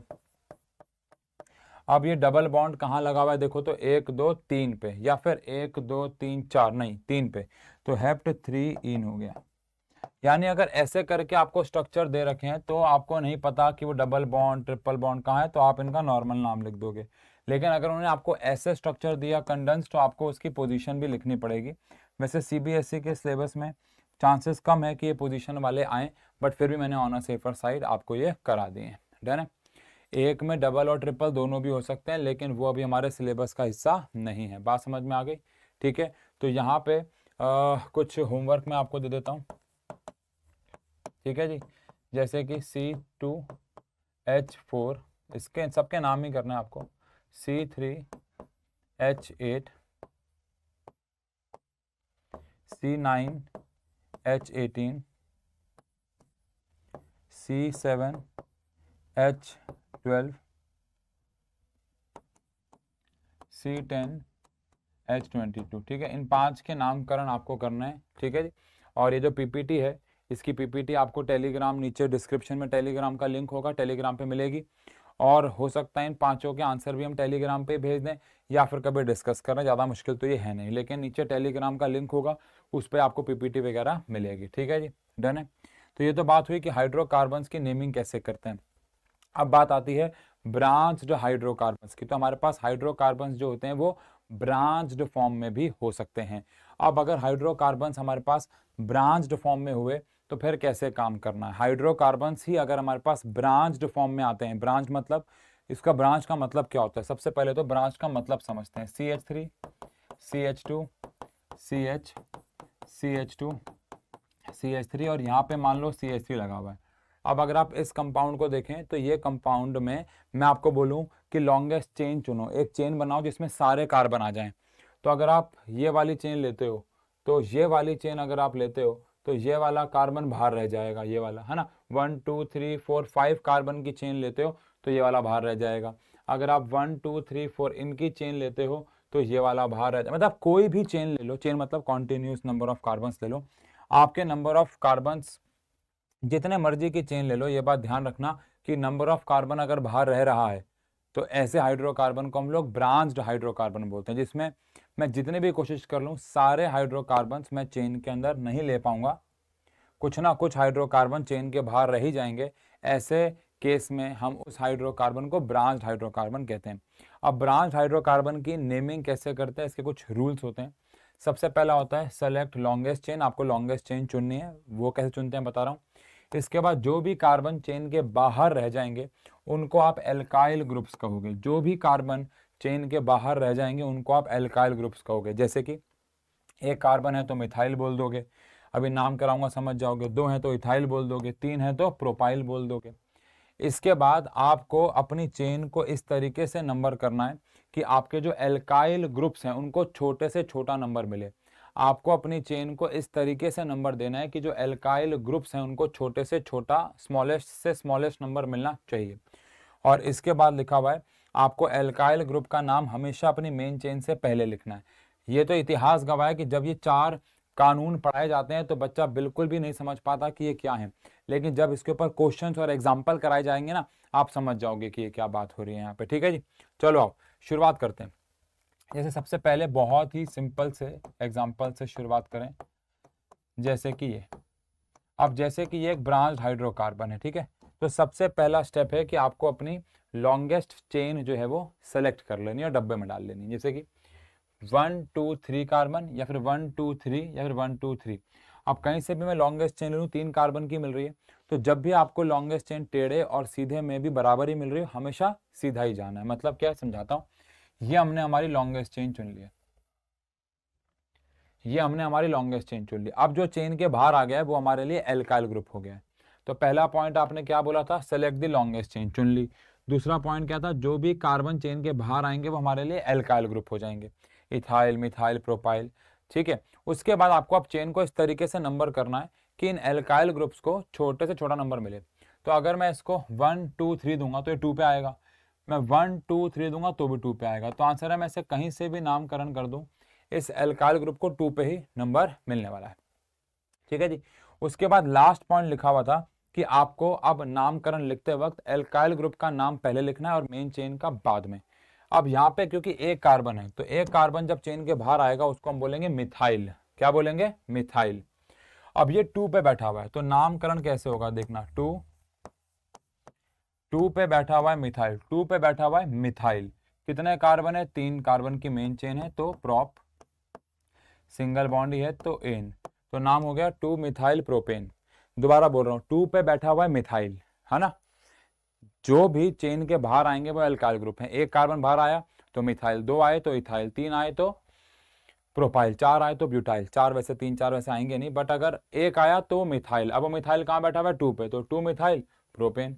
अब ये डबल बॉन्ड कहाँ लगा हुआ है देखो तो एक दो तीन पे या फिर एक दो तीन चार नहीं तीन पे तो हेप्ट थ्री इन हो गया यानी अगर ऐसे करके आपको स्ट्रक्चर दे रखे हैं तो आपको नहीं पता कि वो डबल बॉन्ड ट्रिपल बॉन्ड कहाँ है तो आप इनका नॉर्मल नाम लिख दोगे लेकिन अगर उन्होंने आपको ऐसे स्ट्रक्चर दिया कंडेंस तो आपको उसकी पोजीशन भी लिखनी पड़ेगी वैसे सीबीएसई e के सिलेबस में चांसेस कम है कि ये पोजिशन वाले आएँ बट फिर भी मैंने ऑन अ सेफर साइड आपको ये करा दिए हैं डन है एक में डबल और ट्रिपल दोनों भी हो सकते हैं लेकिन वो अभी हमारे सिलेबस का हिस्सा नहीं है बात समझ में आ गई ठीक है तो यहाँ पे आ, कुछ होमवर्क मैं आपको दे देता हूँ ठीक है जी जैसे कि सी टू एच फोर इसके सबके नाम ही करना है आपको C three H eight C nine H eighteen C seven H twelve C ten H twenty two ठीक है इन पांच के नामकरण आपको करना है ठीक है जी और ये जो पीपीटी है इसकी पीपीटी आपको टेलीग्राम नीचे डिस्क्रिप्शन में टेलीग्राम का लिंक होगा टेलीग्राम पे मिलेगी और हो सकता है इन पांचों के आंसर भी हम टेलीग्राम पे भेज दें या फिर कभी डिस्कस करना ज़्यादा मुश्किल तो ये है नहीं लेकिन नीचे टेलीग्राम का लिंक होगा उस पर आपको पीपीटी वगैरह मिलेगी ठीक है जी डन है तो ये तो बात हुई कि हाइड्रोकार्बन्स की नेमिंग कैसे करते हैं अब बात आती है जो हाइड्रोकार्बन्स की तो हमारे पास हाइड्रोकार्बन्स जो होते हैं वो ब्रांच फॉर्म में भी हो सकते हैं अब अगर हाइड्रोकार्बन्स हमारे पास ब्रांच फॉर्म में हुए तो फिर कैसे काम करना है हाइड्रोकार्बन ही अगर हमारे पास ब्रांच फॉर्म में आते हैं ब्रांच मतलब इसका ब्रांच का मतलब क्या होता है सबसे पहले तो ब्रांच का मतलब समझते हैं C H three C H two C H C H two C H three और यहाँ पे मान लो सी एच थ्री लगा हुआ है अब अगर आप इस कंपाउंड को देखें तो ये कंपाउंड में मैं आपको बोलूँ कि लॉन्गेस्ट चेन चुनो एक चेन बनाओ जिसमें सारे कार्बन आ जाएं तो अगर आप ये वाली चेन लेते हो तो ये वाली चेन अगर आप लेते हो तो ये वाला कार्बन बाहर रह जाएगा ये वाला है ना one two three four five carbon की चेन लेते हो तो ये वाला बाहर रह जाएगा अगर आप वन टू थ्री फोर इनकी चेन लेते हो तो ये वाला बाहर रह मतलब कोई भी चेन ले लो चेन मतलब कॉन्टिन्यूस नंबर ऑफ कार्बन ले लो आपके नंबर ऑफ कार्बन जितने मर्जी की चेन ले लो ये बात ध्यान रखना कि नंबर ऑफ कार्बन अगर बाहर रह रहा है तो ऐसे हाइड्रोकार्बन को हम लोग ब्रांच्ड हाइड्रोकार्बन बोलते हैं जिसमें मैं जितने भी कोशिश कर लूँ सारे हाइड्रोकार्बन मैं चेन के अंदर नहीं ले पाऊंगा कुछ ना कुछ हाइड्रोकार्बन चेन के बाहर रह ही जाएंगे ऐसे केस में हम उस हाइड्रोकार्बन को ब्रांच हाइड्रोकार्बन कहते हैं अब ब्रांच हाइड्रोकार्बन की नेमिंग कैसे करते हैं इसके कुछ रूल्स होते हैं सबसे पहला होता है सेलेक्ट लॉन्गेस्ट चेन आपको लॉन्गेस्ट चेन चुननी है वो कैसे चुनते हैं बता रहा हूँ इसके बाद जो भी कार्बन चेन के बाहर रह जाएंगे उनको आप एल्काइल ग्रुप्स कहोगे जो भी कार्बन चेन के बाहर रह जाएंगे उनको आप एल्काइल ग्रुप्स कहोगे जैसे कि एक कार्बन है तो मिथाइल बोल दोगे अभी नाम कराऊंगा समझ जाओगे दो हैं तो इथाइल बोल दोगे तीन हैं तो प्रोपाइल बोल दोगे इसके बाद आपको अपनी चेन को इस तरीके से नंबर करना है कि आपके जो एल्काइल ग्रुप्स हैं उनको छोटे से छोटा नंबर मिले आपको अपनी चेन को इस तरीके से नंबर देना है कि जो एल्काइल ग्रुप्स हैं उनको छोटे से छोटा स्मॉलेस्ट से स्मॉलेस्ट नंबर मिलना चाहिए और इसके बाद लिखा हुआ है आपको एल्काइल ग्रुप का नाम हमेशा अपनी मेन चेन से पहले लिखना है ये तो इतिहास गवाह कि जब ये चार कानून पढ़ाए जाते हैं तो बच्चा बिल्कुल भी नहीं समझ पाता कि ये क्या है लेकिन जब इसके ऊपर क्वेश्चंस और एग्जाम्पल कराए जाएंगे ना आप समझ जाओगे कि ये क्या बात हो रही है यहाँ पे ठीक है जी चलो आओ शुरुआत करते हैं जैसे सबसे पहले बहुत ही सिंपल से एग्जाम्पल से शुरुआत करें जैसे कि ये अब जैसे कि ये एक ब्रांच हाइड्रोकार्बन है ठीक है तो सबसे पहला स्टेप है कि आपको अपनी लॉन्गेस्ट चेन जो है वो सेलेक्ट कर लेनी और डब्बे में डाल लेनी जैसे कि वन टू थ्री कार्बन या फिर वन टू थ्री या फिर वन टू थ्री अब कहीं से भी मैं लॉन्गेस्ट चेन लूँ तीन कार्बन की मिल रही है तो जब भी आपको लॉन्गेस्ट चेन टेढ़े और सीधे में भी बराबर ही मिल रही हो हमेशा सीधा ही जाना है मतलब क्या समझाता हूँ ये हमने हमारी लॉन्गेस्ट चेन चुन लिया ये हमने हमारी लॉन्गेस्ट चेन चुन ली अब जो चेन के बाहर आ गया है वो हमारे लिए एल्काइल ग्रुप हो गया है तो पहला पॉइंट आपने क्या बोला था सेलेक्ट दी लॉन्गेस्ट चेन चुन ली दूसरा पॉइंट क्या था जो भी कार्बन चेन के बाहर आएंगे वो हमारे लिए एल्काइल ग्रुप हो जाएंगे इथाइल मिथाइल प्रोपाइल ठीक है उसके बाद आपको अब चेन को इस तरीके से नंबर करना है कि इन एल्काइल ग्रुप्स को छोटे से छोटा नंबर मिले तो अगर मैं इसको वन टू थ्री दूंगा तो ये टू पे आएगा मैं वन टू थ्री दूंगा तो भी टू पे आएगा तो आंसर है मैं इसे कहीं से भी नामकरण कर दूँ इस एल्काइल ग्रुप को टू पे ही नंबर मिलने वाला है ठीक है जी उसके बाद लास्ट पॉइंट लिखा हुआ था कि आपको अब नामकरण लिखते वक्त एल्काइल ग्रुप का नाम पहले लिखना है और मेन चेन का बाद में अब यहाँ पे क्योंकि एक कार्बन है तो एक कार्बन जब चेन के बाहर आएगा उसको हम बोलेंगे मिथाइल क्या बोलेंगे मिथाइल अब ये टू पे बैठा हुआ है तो नामकरण कैसे होगा देखना टू टू पे बैठा हुआ है मिथाइल टू पे बैठा हुआ है मिथाइल कितने कार्बन है तीन कार्बन की मेन चेन है तो प्रॉप सिंगल बॉन्ड ही है तो एन तो नाम हो गया टू मिथाइल प्रोपेन दोबारा बोल रहा हूँ टू पे बैठा हुआ है मिथाइल है ना जो भी चेन के बाहर आएंगे वो एल्काइल ग्रुप है एक कार्बन बाहर आया तो मिथाइल दो आए तो इथाइल तीन आए तो प्रोपाइल चार आए तो ब्यूटाइल चार वैसे तीन चार वैसे आएंगे नहीं बट अगर एक आया तो मिथाइल अब मिथाइल कहाँ बैठा हुआ है टू पे तो टू मिथाइल प्रोपेन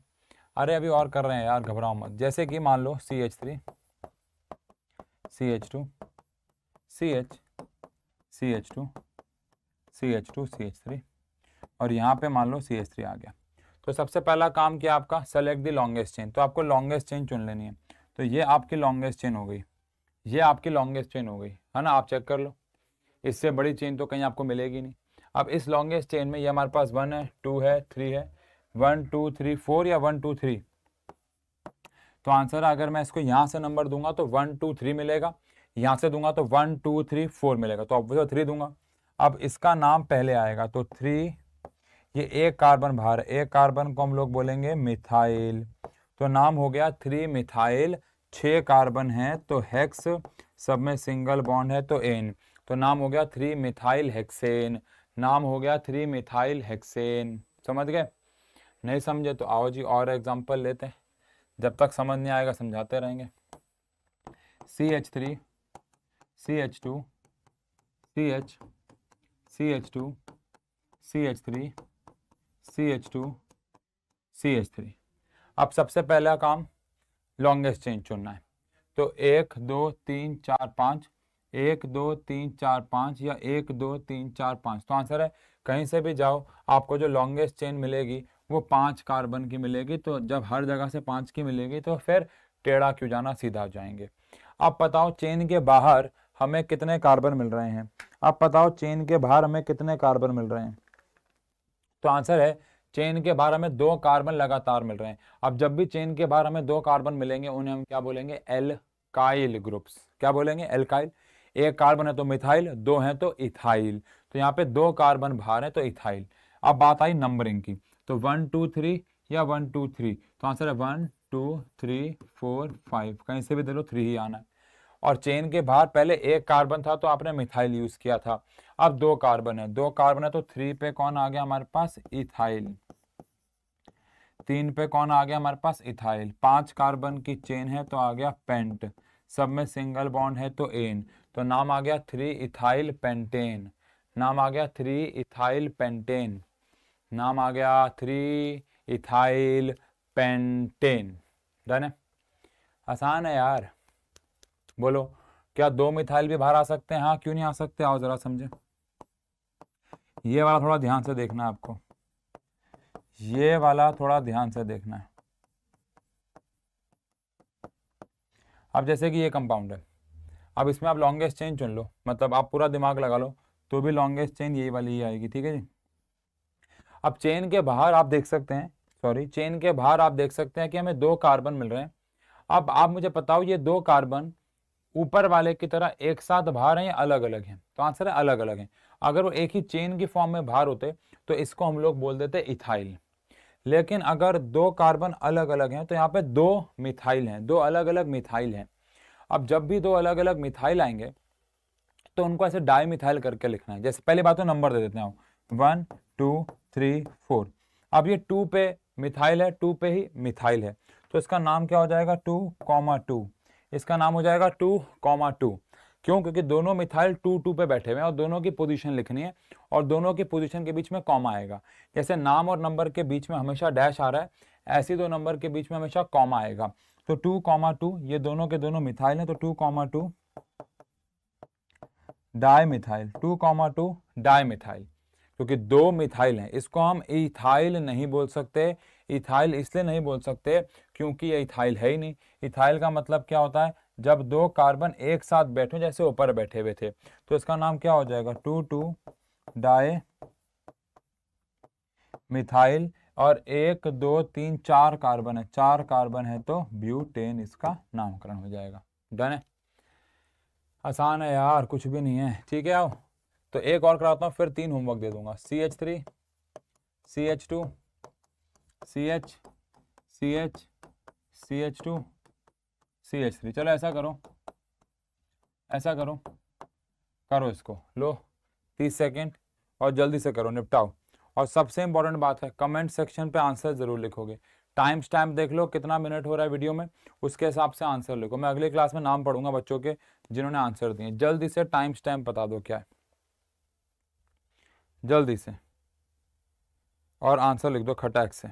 अरे अभी और कर रहे हैं यार घबराओ मत जैसे कि मान लो C H three C H two C H C H two C H two C H three और यहाँ पे मान लो सी एस थ्री आ गया तो सबसे पहला काम किया आपका सेलेक्ट द लॉन्गेस्ट चेन तो आपको लॉन्गेस्ट चेन चुन लेनी है तो ये आपकी लॉन्गेस्ट चेन हो गई ये आपकी लॉन्गेस्ट चेन हो गई है ना आप चेक कर लो इससे बड़ी चेन तो कहीं आपको मिलेगी नहीं अब इस लॉन्गेस्ट चेन में ये हमारे पास वन है टू है थ्री है वन टू थ्री फोर या वन टू थ्री तो आंसर अगर मैं इसको यहाँ से नंबर दूंगा तो वन टू थ्री मिलेगा यहाँ से दूंगा तो वन टू थ्री फोर मिलेगा तो ऑब्वियसली थ्री दूंगा अब इसका नाम पहले आएगा तो थ्री ये एक कार्बन भार एक कार्बन को हम लोग बोलेंगे मिथाइल तो नाम हो गया थ्री मिथाइल छः कार्बन है तो हेक्स सब में सिंगल बॉन्ड है तो एन तो नाम हो गया थ्री मिथाइल हेक्सेन नाम हो गया थ्री मिथाइल हेक्सेन समझ गए नहीं समझे तो आओ जी और एग्जाम्पल लेते हैं जब तक समझ नहीं आएगा समझाते रहेंगे C H three C H two C H C H two C H three C H two C H three अब सबसे पहला काम लॉन्गेस्ट चेन चुनना है तो एक दो तीन चार पाँच एक दो तीन चार पाँच या एक दो तीन चार पाँच तो आंसर है कहीं से भी जाओ आपको जो लॉन्गेस्ट चेन मिलेगी वो पाँच कार्बन की मिलेगी तो जब हर जगह से पाँच की मिलेगी तो फिर टेढ़ा क्यों जाना सीधा जाएंगे अब बताओ चेन के बाहर हमें कितने कार्बन मिल रहे हैं अब बताओ चेन के बाहर हमें कितने कार्बन मिल रहे हैं तो आंसर है चेन के बाहर हमें दो कार्बन लगातार मिल रहे हैं अब जब भी चेन के बाहर हमें दो कार्बन मिलेंगे उन्हें हम क्या बोलेंगे एलकाइल ग्रुप्स क्या बोलेंगे एलकाइल एक कार्बन है तो मिथाइल दो है तो इथाइल तो यहाँ पे दो कार्बन बाहर है तो इथाइल अब बात आई नंबरिंग की तो वन टू थ्री या वन टू थ्री तो आंसर है one two three four five कहीं से भी दे लो थ्री ही आना है और चेन के बाहर पहले एक कार्बन था तो आपने मिथाइल यूज किया था अब दो कार्बन है दो कार्बन है तो थ्री पे कौन आ गया हमारे पास इथाइल तीन पे कौन आ गया हमारे पास इथाइल पांच कार्बन की चेन है तो आ गया पेंट सब में सिंगल बॉन्ड है तो एन तो नाम आ गया थ्री इथाइल पेंटेन नाम आ गया थ्री इथाइल पेंटेन नाम आ गया थ्री इथाइल पेंटेन डन है आसान है यार बोलो क्या दो मिथाइल भी बाहर आ सकते हैं हाँ क्यों नहीं आ सकते आओ जरा समझे ये वाला थोड़ा ध्यान से देखना है आपको ये वाला थोड़ा ध्यान से देखना है अब जैसे कि ये कंपाउंड है अब इसमें आप लॉन्गेस्ट चेन चुन लो मतलब आप पूरा दिमाग लगा लो तो भी लॉन्गेस्ट चेन यही वाली ही आएगी ठीक है जी अब चेन के बाहर आप देख सकते हैं सॉरी चेन के बाहर आप देख सकते हैं कि हमें दो कार्बन मिल रहे हैं अब आप मुझे बताओ ये दो कार्बन ऊपर वाले की तरह एक साथ भार हैं या अलग अलग हैं तो आंसर है अलग अलग हैं अगर वो एक ही चेन की फॉर्म में भार होते तो इसको हम लोग बोल देते इथाइल लेकिन अगर दो कार्बन अलग अलग हैं तो यहाँ पे दो मिथाइल हैं दो अलग अलग मिथाइल हैं अब जब भी दो अलग अलग मिथाइल आएंगे तो उनको ऐसे डाई मिथाइल करके लिखना है जैसे पहली बात तो नंबर दे देते हैं वन टू थ्री फोर अब ये टू पे मिथाइल है टू पे ही मिथाइल है तो इसका नाम क्या हो जाएगा टू कॉमा टू इसका नाम हो जाएगा टू कॉमा टू क्यों क्योंकि दोनों मिथाइल टू टू पे बैठे हुए हैं और दोनों की पोजीशन लिखनी है और दोनों की पोजीशन के बीच में कॉमा आएगा जैसे नाम और नंबर के बीच में हमेशा डैश आ रहा है ऐसे दो नंबर के बीच में हमेशा कॉमा आएगा तो टू कॉमा टू ये दोनों के दोनों मिथाइल हैं तो two comma two dimethyl two comma two dimethyl क्योंकि दो मिथाइल हैं इसको हम इथाइल नहीं बोल सकते इथाइल इसलिए नहीं बोल सकते क्योंकि ये इथाइल है ही नहीं इथाइल का मतलब क्या होता है जब दो कार्बन एक साथ बैठे जैसे ऊपर बैठे हुए थे तो इसका नाम क्या हो जाएगा टू टू डाए मिथाइल और एक दो तीन चार कार्बन है चार कार्बन है तो ब्यूटेन इसका नामकरण हो जाएगा डन है आसान है यार कुछ भी नहीं है ठीक है आओ तो एक और कराता हूँ फिर तीन होमवर्क दे दूंगा C H three C H two C H C H C H two C H three चलो ऐसा करो ऐसा करो करो इसको लो तीस सेकेंड और जल्दी से करो निपटाओ और सबसे इंपॉर्टेंट बात है कमेंट सेक्शन पे आंसर ज़रूर लिखोगे टाइम स्टैम्प देख लो कितना मिनट हो रहा है वीडियो में उसके हिसाब से आंसर लिखो मैं अगले क्लास में नाम पढ़ूंगा बच्चों के जिन्होंने आंसर दिए जल्दी से टाइम स्टैम्प बता दो क्या है जल्दी से और आंसर लिख दो खटैक से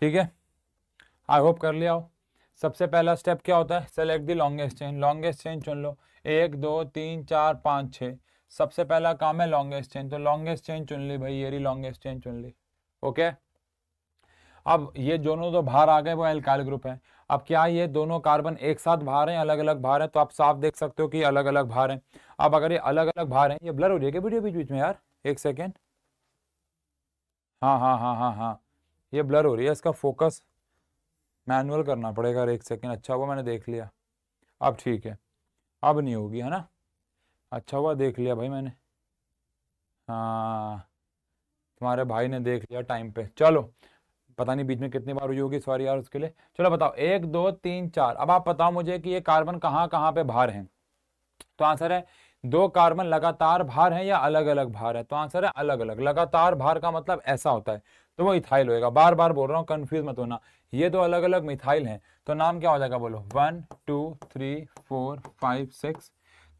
ठीक है आई होप कर लिया हो सबसे पहला स्टेप क्या होता है select the longest chain longest chain चुन लो एक दो तीन चार पाँच छः सबसे पहला काम है लॉन्गेस्ट चेन तो लॉन्गेस्ट चेन चुन ली भाई ये रही लॉन्गेस्ट चेन चुन ली ओके अब ये दोनों तो बाहर आ गए वो एल्काइल ग्रुप है अब क्या ये दोनों कार्बन एक साथ भार हैं अलग अलग भार हैं तो आप साफ देख सकते हो कि अलग अलग भार हैं अब अगर ये अलग अलग भार हैं ये ब्लर हो जाएगा वीडियो बीच बीच में यार एक सेकेंड हाँ हाँ हाँ हाँ हाँ ये ब्लर हो रही है इसका फोकस मैनुअल करना पड़ेगा एक सेकेंड अच्छा हुआ मैंने देख लिया अब ठीक है अब नहीं होगी है ना अच्छा हुआ देख लिया भाई मैंने हाँ तुम्हारे भाई ने देख लिया टाइम पे चलो पता नहीं बीच में कितनी बार हुई होगी सॉरी यार उसके लिए चलो बताओ एक दो तीन चार अब आप बताओ मुझे कि ये कार्बन कहाँ कहाँ पे भार हैं तो आंसर है दो कार्बन लगातार भार हैं या अलग अलग भार तो है तो आंसर है अलग अलग लगातार भार का मतलब ऐसा होता है तो वो इथाइल होएगा बार बार बोल रहा हूँ कन्फ्यूज मत होना ये दो अलग अलग मिथाइल हैं तो नाम क्या हो जाएगा बोलो one two three four five six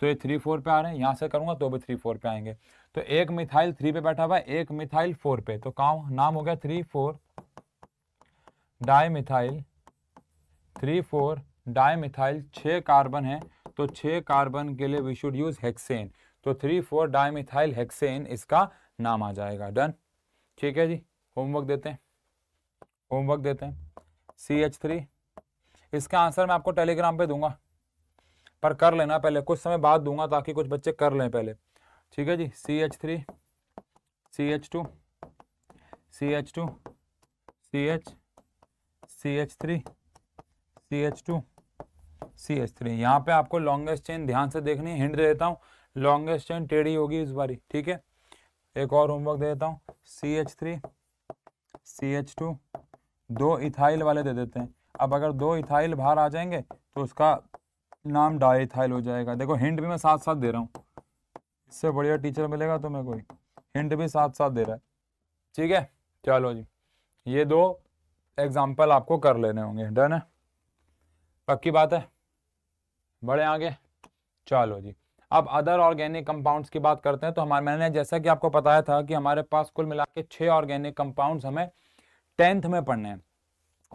तो ये थ्री फोर पे आ रहे हैं यहाँ से करूँगा तो भी थ्री फोर पे आएंगे तो एक मिथाइल थ्री पे बैठा हुआ है एक मिथाइल फोर पे तो काम नाम हो गया three four dimethyl three four dimethyl छः कार्बन है तो छः कार्बन के लिए वी शुड यूज हेक्सेन तो three four dimethyl hexane इसका नाम आ जाएगा डन ठीक है जी होमवर्क देते हैं होमवर्क देते हैं सी एच थ्री इसका आंसर मैं आपको टेलीग्राम पे दूंगा पर कर लेना पहले कुछ समय बाद दूंगा ताकि कुछ बच्चे कर लें पहले ठीक है जी C H three C H two C H two C H C H three C H two C H three यहाँ पे आपको लॉन्गेस्ट चेन ध्यान से देखनी हिंड दे देता हूँ लॉन्गेस्ट चेन टेढ़ी होगी इस बारी ठीक है एक और होमवर्क दे देता हूँ C H three C H two दो इथाइल वाले दे देते हैं अब अगर दो इथाइल बाहर आ जाएंगे तो उसका नाम डाईथाइल हो जाएगा देखो हिंट भी मैं साथ साथ दे रहा हूँ इससे बढ़िया टीचर मिलेगा तुम्हें कोई हिंट भी साथ साथ दे रहा है ठीक है चलो जी ये दो एग्जाम्पल आपको कर लेने होंगे डन है पक्की बात है बड़े आगे चलो जी अब अदर ऑर्गेनिक कंपाउंड्स की बात करते हैं तो हमारे मैंने जैसा कि आपको बताया था कि हमारे पास कुल मिला के छः ऑर्गेनिक कंपाउंड्स हमें टेंथ में पढ़ने हैं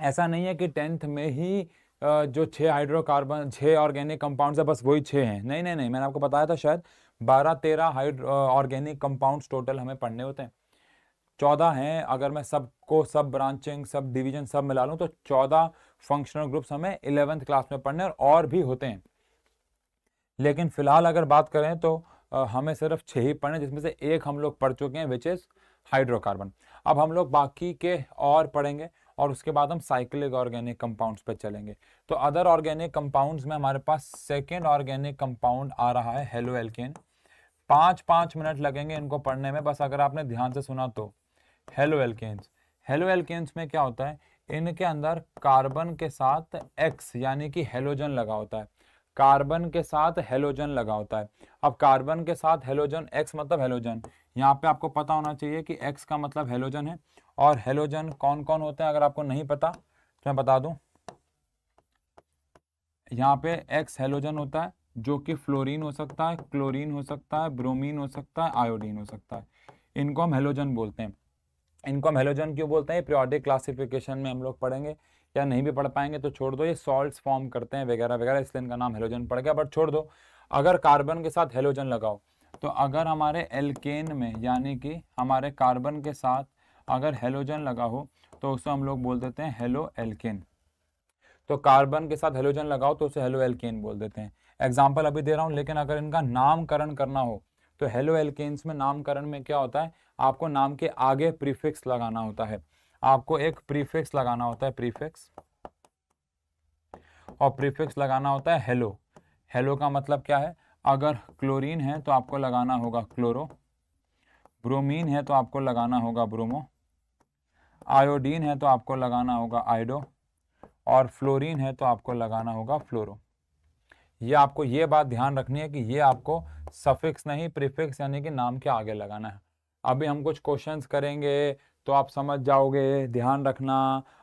ऐसा नहीं है कि टेंथ में ही जो छः हाइड्रोकार्बन छः ऑर्गेनिक कंपाउंड्स है बस वही छः हैं नहीं नहीं नहीं मैंने आपको बताया था शायद बारह तेरह हाइड्रो ऑर्गेनिक कंपाउंड्स टोटल हमें पढ़ने होते हैं चौदह हैं अगर मैं सबको सब ब्रांचिंग सब डिवीजन सब मिला लूँ तो चौदह फंक्शनल ग्रुप्स हमें इलेवेंथ क्लास में पढ़ने और भी होते हैं लेकिन फिलहाल अगर बात करें तो हमें सिर्फ छह ही पढ़े जिसमें से एक हम लोग पढ़ चुके हैं विच इज़ हाइड्रोकार्बन अब हम लोग बाकी के और पढ़ेंगे और उसके बाद हम साइक्लिक ऑर्गेनिक कंपाउंड्स पे चलेंगे तो अदर ऑर्गेनिक कंपाउंड्स में हमारे पास सेकेंड ऑर्गेनिक कंपाउंड आ रहा है हेलो एल्केन पाँच पाँच मिनट लगेंगे इनको पढ़ने में बस अगर आपने ध्यान से सुना तो हेलो एल्केन्स हेलो एल्केन्स में क्या होता है इनके अंदर कार्बन के साथ एक्स यानी कि हेलोजन लगा होता है कार्बन के साथ हेलोजन लगा होता है अब कार्बन के साथ हेलोजन एक्स मतलब हेलोजन यहाँ पे आपको पता होना चाहिए कि एक्स का मतलब हेलोजन है और हेलोजन कौन कौन होते हैं अगर आपको नहीं पता तो मैं बता दूं यहाँ पे एक्स हेलोजन होता है जो कि फ्लोरीन हो सकता है क्लोरीन हो सकता है ब्रोमीन हो सकता है आयोडीन हो सकता है इनको हम हेलोजन बोलते हैं इनको हम हेलोजन क्यों बोलते हैं प्रियोडिक क्लासिफिकेशन में हम लोग पढ़ेंगे या नहीं भी पढ़ पाएंगे तो छोड़ दो ये सॉल्ट फॉर्म करते हैं वगैरह वगैरह इसलिए इनका नाम हेलोजन पड़ गया बट छोड़ दो अगर कार्बन के साथ हेलोजन लगाओ तो अगर हमारे एल्केन में यानी कि हमारे कार्बन के साथ अगर हेलोजन लगा हो तो उसे हम लोग बोल देते हैं हेलो एल्केन तो कार्बन के साथ हेलोजन लगाओ तो उसे हेलो एल्केन बोल देते हैं एग्जाम्पल अभी दे रहा हूँ लेकिन अगर इनका नामकरण करना हो तो हेलो एल्केन्स में नामकरण में क्या होता है आपको नाम के आगे प्रीफिक्स लगाना होता है आपको एक प्रीफिक्स लगाना होता है प्रीफिक्स और प्रीफिक्स लगाना होता है हेलो हेलो का मतलब क्या है अगर क्लोरीन है तो आपको लगाना होगा क्लोरो ब्रोमीन है तो आपको लगाना होगा ब्रोमो आयोडीन है तो आपको लगाना होगा आइडो और फ्लोरीन है तो आपको लगाना होगा फ्लोरो ये आपको ये बात ध्यान रखनी है कि ये आपको सफिक्स नहीं प्रीफिक्स यानी कि नाम के आगे लगाना है अभी हम कुछ क्वेश्चंस करेंगे तो आप समझ जाओगे ध्यान रखना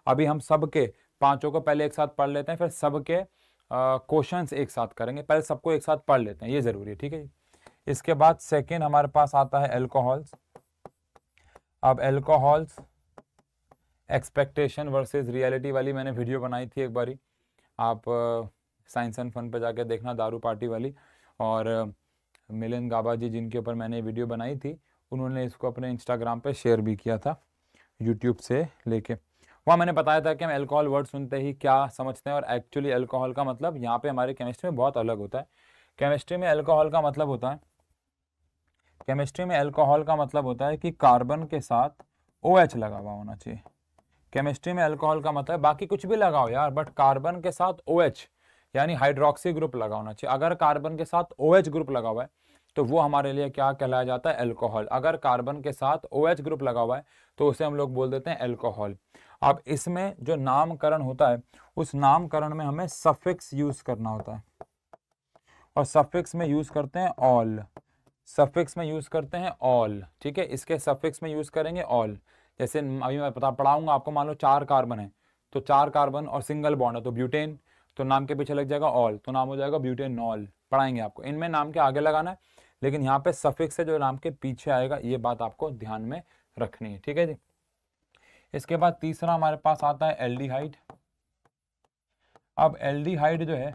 अभी हम सबके पांचों को पहले एक साथ पढ़ लेते हैं फिर सबके क्वेश्चन एक साथ करेंगे पहले सबको एक साथ पढ़ लेते हैं ये ज़रूरी है ठीक है इसके बाद सेकेंड हमारे पास आता है एल्कोहल्स अब एल्कोहल्स एक्सपेक्टेशन वर्सेस रियलिटी वाली मैंने वीडियो बनाई थी एक बारी आप साइंस एंड फन पर जाकर देखना दारू पार्टी वाली और मिलिंद गाबा जी जिनके ऊपर मैंने वीडियो बनाई थी उन्होंने इसको अपने इंस्टाग्राम पे शेयर भी किया था यूट्यूब से लेके वहाँ मैंने बताया था कि हम एल्कोहल वर्ड सुनते ही क्या समझते हैं और एक्चुअली एल्कोहल का मतलब यहाँ पे हमारे केमिस्ट्री में बहुत अलग होता है केमिस्ट्री में एल्कोहल का मतलब होता है केमिस्ट्री में एल्कोहल का मतलब होता है कि कार्बन के साथ ओ OH लगा हुआ होना चाहिए केमिस्ट्री में एल्कोहल का मतलब बाकी कुछ भी लगाओ यार बट कार्बन के साथ ओ OH, यानी हाइड्रोक्सी ग्रुप लगा होना चाहिए अगर कार्बन के साथ ओ OH ग्रुप लगा हुआ है तो वो हमारे लिए क्या कहलाया जाता है एल्कोहल अगर कार्बन के साथ ओ OH ग्रुप लगा हुआ है तो उसे हम लोग बोल देते हैं एल्कोहल अब इसमें जो नामकरण होता है उस नामकरण में हमें सफिक्स यूज करना होता है और सफिक्स में यूज करते हैं ऑल सफिक्स में यूज करते हैं ऑल ठीक है इसके सफिक्स में यूज करेंगे ऑल जैसे अभी मैं पता पढ़ाऊंगा आपको मान लो चार कार्बन तो है तो चार कार्बन और सिंगल बॉन्ड है तो ब्यूटेन तो नाम के पीछे लग जाएगा ऑल तो नाम हो जाएगा ब्यूटेन ऑल पढ़ाएंगे आपको इनमें नाम के आगे लगाना है लेकिन यहाँ पे सफिक्स है जो नाम के पीछे आएगा ये बात आपको ध्यान में रखनी है ठीक है जी इसके बाद तीसरा हमारे पास आता है एल अब एल जो है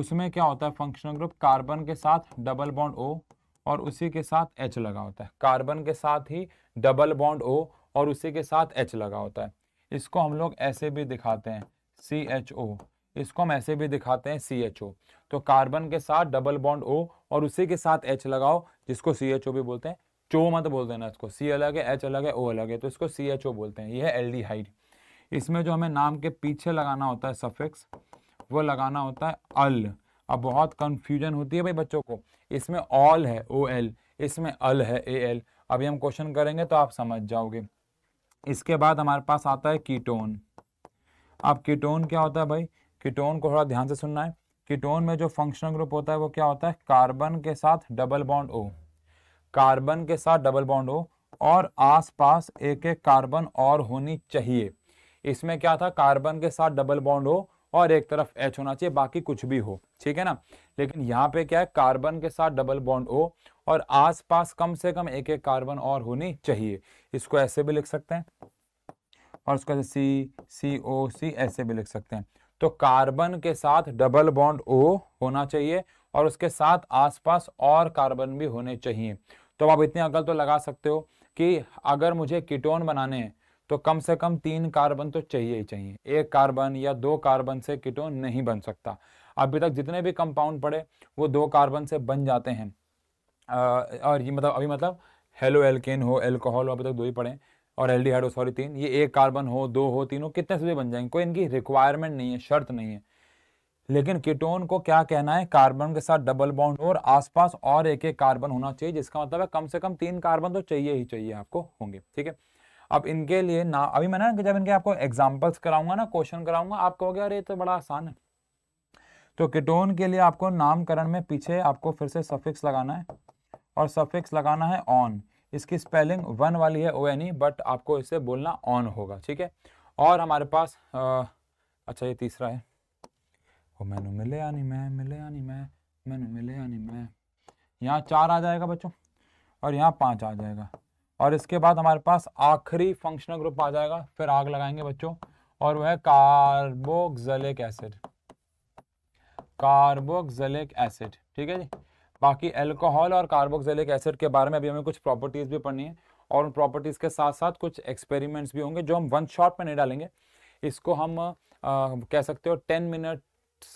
उसमें क्या होता है फंक्शनल ग्रुप कार्बन के साथ डबल बॉन्ड ओ और उसी के साथ एच लगा होता है कार्बन के साथ ही डबल बॉन्ड ओ और उसी के साथ एच लगा होता है इसको हम लोग ऐसे भी दिखाते हैं सी एच ओ इसको हम ऐसे भी दिखाते हैं सी एच ओ तो कार्बन के साथ डबल बॉन्ड ओ और उसी के साथ एच लगाओ जिसको सी एच ओ भी बोलते हैं चो मत बोल देना इसको सी अलग है एच अलग है ओ अलग है तो इसको सी एच ओ बोलते हैं ये है एल्डिहाइड इसमें जो हमें नाम के पीछे लगाना होता है सफिक्स वो लगाना होता है अल अब बहुत कन्फ्यूजन होती है भाई बच्चों को इसमें ऑल है ओ एल इसमें अल है ए एल अभी हम क्वेश्चन करेंगे तो आप समझ जाओगे इसके बाद हमारे पास आता है कीटोन अब कीटोन क्या होता है भाई कीटोन को थोड़ा ध्यान से सुनना है कीटोन में जो फंक्शनल ग्रुप होता है वो क्या होता है कार्बन के साथ डबल बॉन्ड ओ कार्बन के साथ डबल बॉन्ड ओ और आसपास एक एक कार्बन और होनी चाहिए इसमें क्या था कार्बन के साथ डबल बॉन्ड हो और एक तरफ एच होना चाहिए बाकी कुछ भी हो ठीक है ना लेकिन यहाँ पे क्या है कार्बन के साथ डबल बॉन्ड हो और आसपास कम से कम एक एक कार्बन और होनी चाहिए इसको ऐसे भी लिख सकते हैं और उसका सी सी ओ सी ऐसे भी लिख सकते हैं तो कार्बन के साथ डबल बॉन्ड ओ होना चाहिए और उसके साथ आसपास और कार्बन भी होने चाहिए तो आप इतनी अकल तो लगा सकते हो कि अगर मुझे कीटोन बनाने हैं तो कम से कम तीन कार्बन तो चाहिए ही चाहिए एक कार्बन या दो कार्बन से कीटोन नहीं बन सकता अभी तक जितने भी कंपाउंड पड़े वो दो कार्बन से बन जाते हैं और ये मतलब अभी मतलब हेलो एल्केन हो एल्कोहल हो अभी तक दो ही पड़े और एल हाइड्रो सॉरी तीन ये एक कार्बन हो दो हो तीन हो कितने से भी बन जाएंगे कोई इनकी रिक्वायरमेंट नहीं है शर्त नहीं है लेकिन कीटोन को क्या कहना है कार्बन के साथ डबल बाउंड और आसपास और एक एक कार्बन होना चाहिए जिसका मतलब है कम से कम तीन कार्बन तो चाहिए ही चाहिए आपको होंगे ठीक है अब इनके लिए ना अभी मैं ना जब इनके आपको एग्जाम्पल्स कराऊंगा ना क्वेश्चन कराऊंगा आप कहोगे अरे तो बड़ा आसान है तो कीटोन के लिए आपको नामकरण में पीछे आपको फिर से सफिक्स लगाना है और सफिक्स लगाना है ऑन इसकी स्पेलिंग वन वाली है ओ एन ई बट आपको इसे बोलना ऑन होगा ठीक है और हमारे पास आ, अच्छा ये तीसरा है ओ मैनू मिले या नहीं मैं मिले या नहीं मैं मैनू मिले या नहीं मैं यहाँ चार आ जाएगा बच्चों और यहाँ पाँच आ जाएगा और इसके बाद हमारे पास आखिरी फंक्शनल ग्रुप आ जाएगा फिर आग लगाएंगे बच्चों और वह है कार्बोक्सलिक एसिड कार्बोक्सलिक एसिड ठीक है जी बाकी एल्कोहल और कार्बोक्सिलिक एसिड के बारे में अभी हमें कुछ प्रॉपर्टीज भी पढ़नी है और उन प्रॉपर्टीज के साथ साथ कुछ एक्सपेरिमेंट्स भी होंगे जो हम वन शॉट में नहीं डालेंगे इसको हम आ, कह सकते हो टेन मिनट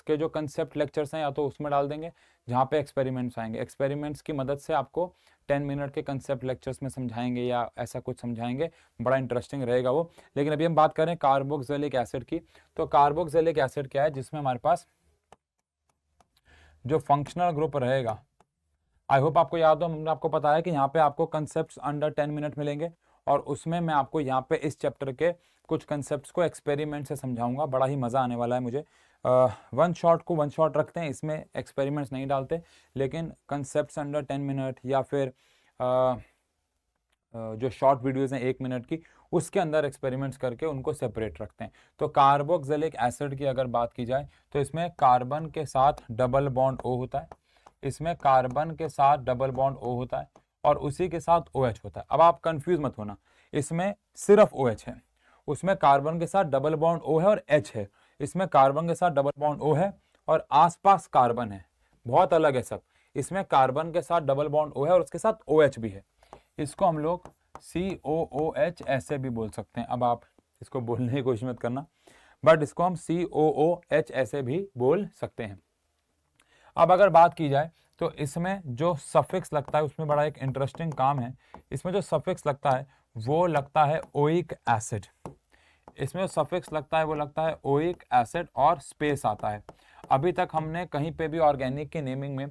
के जो कंसेप्ट लेक्चर्स हैं या तो उसमें डाल देंगे जहाँ पे एक्सपेरिमेंट्स आएंगे एक्सपेरिमेंट्स की मदद से आपको टेन मिनट के कंसेप्ट लेक्चर्स में समझाएंगे या ऐसा कुछ समझाएंगे बड़ा इंटरेस्टिंग रहेगा वो लेकिन अभी हम बात करें कार्बोक्सिलिक एसिड की तो कार्बोक्सिलिक एसिड क्या है जिसमें हमारे पास जो फंक्शनल ग्रुप रहेगा आई होप आपको याद हो हमने आपको बताया कि यहाँ पे आपको कंसेप्ट अंडर टेन मिनट मिलेंगे और उसमें मैं आपको यहाँ पे इस चैप्टर के कुछ कंसेप्ट को एक्सपेरिमेंट से समझाऊंगा बड़ा ही मज़ा आने वाला है मुझे वन uh, शॉट को वन शॉट रखते हैं इसमें एक्सपेरिमेंट्स नहीं डालते लेकिन कंसेप्ट अंडर टेन मिनट या फिर uh, जो शॉर्ट वीडियोस हैं एक मिनट की उसके अंदर एक्सपेरिमेंट्स करके उनको सेपरेट रखते हैं तो कार्बोक्सिलिक एसिड की अगर बात की जाए तो इसमें कार्बन के साथ डबल बॉन्ड ओ होता है इसमें कार्बन के साथ डबल बॉन्ड ओ होता है और उसी के साथ ओ OH होता है अब आप कंफ्यूज मत होना इसमें सिर्फ ओ OH है उसमें कार्बन के साथ डबल बॉन्ड ओ है और एच है इसमें कार्बन के साथ डबल बॉन्ड ओ है और आसपास कार्बन है बहुत अलग है सब इसमें कार्बन के साथ डबल बॉन्ड ओ है और उसके साथ ओ OH भी है इसको हम लोग सी ओ ओ एच ऐसे भी बोल सकते हैं अब आप इसको बोलने की कोशिश मत करना बट इसको हम सी ओ ओ एच ऐसे भी बोल सकते हैं अब अगर बात की जाए तो इसमें जो सफिक्स लगता है उसमें बड़ा एक इंटरेस्टिंग काम है इसमें जो सफिक्स लगता है वो लगता है ओइक एसिड इसमें जो सफिक्स लगता है वो लगता है ओइक एसिड और स्पेस आता है अभी तक हमने कहीं पे भी ऑर्गेनिक की नेमिंग में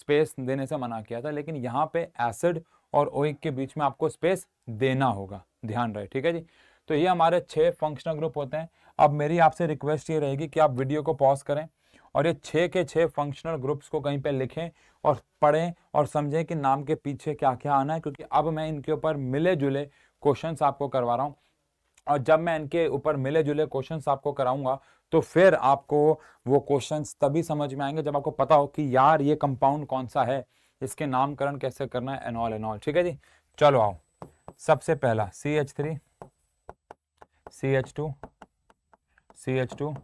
स्पेस देने से मना किया था लेकिन यहाँ पे एसिड और ओइक के बीच में आपको स्पेस देना होगा ध्यान रहे ठीक है जी तो ये हमारे छः फंक्शनल ग्रुप होते हैं अब मेरी आपसे रिक्वेस्ट ये रहेगी कि आप वीडियो को पॉज करें और ये छः के छः फंक्शनल ग्रुप्स को कहीं पे लिखें और पढ़ें और समझें कि नाम के पीछे क्या क्या आना है क्योंकि अब मैं इनके ऊपर मिले जुले क्वेश्चन आपको करवा रहा हूँ और जब मैं इनके ऊपर मिले जुले क्वेश्चन आपको कराऊंगा तो फिर आपको वो क्वेश्चन तभी समझ में आएंगे जब आपको पता हो कि यार ये कंपाउंड कौन सा है इसके नामकरण कैसे करना है एनॉल एनॉल ठीक है जी चलो आओ सबसे पहला C H three C H two C H two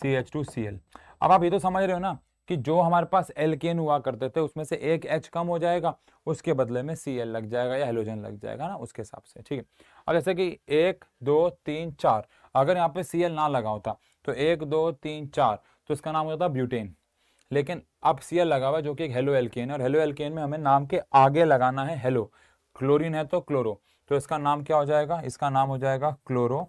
C H two C L अब आप ये तो समझ रहे हो ना कि जो हमारे पास एलकेन हुआ करते थे उसमें से एक एच कम हो जाएगा उसके बदले में सी एल लग जाएगा या हेलोजन लग जाएगा ना उसके हिसाब से ठीक है अब जैसे कि एक दो तीन चार अगर यहाँ पे सी एल ना लगा होता तो एक दो तीन चार तो इसका नाम हो जाता ब्यूटेन लेकिन अब सी एल लगा हुआ जो कि एक हेलो एल्केन और हेलो एल्केन में हमें नाम के आगे लगाना है हेलो क्लोरिन है तो क्लोरो तो इसका नाम क्या हो जाएगा इसका नाम हो जाएगा क्लोरो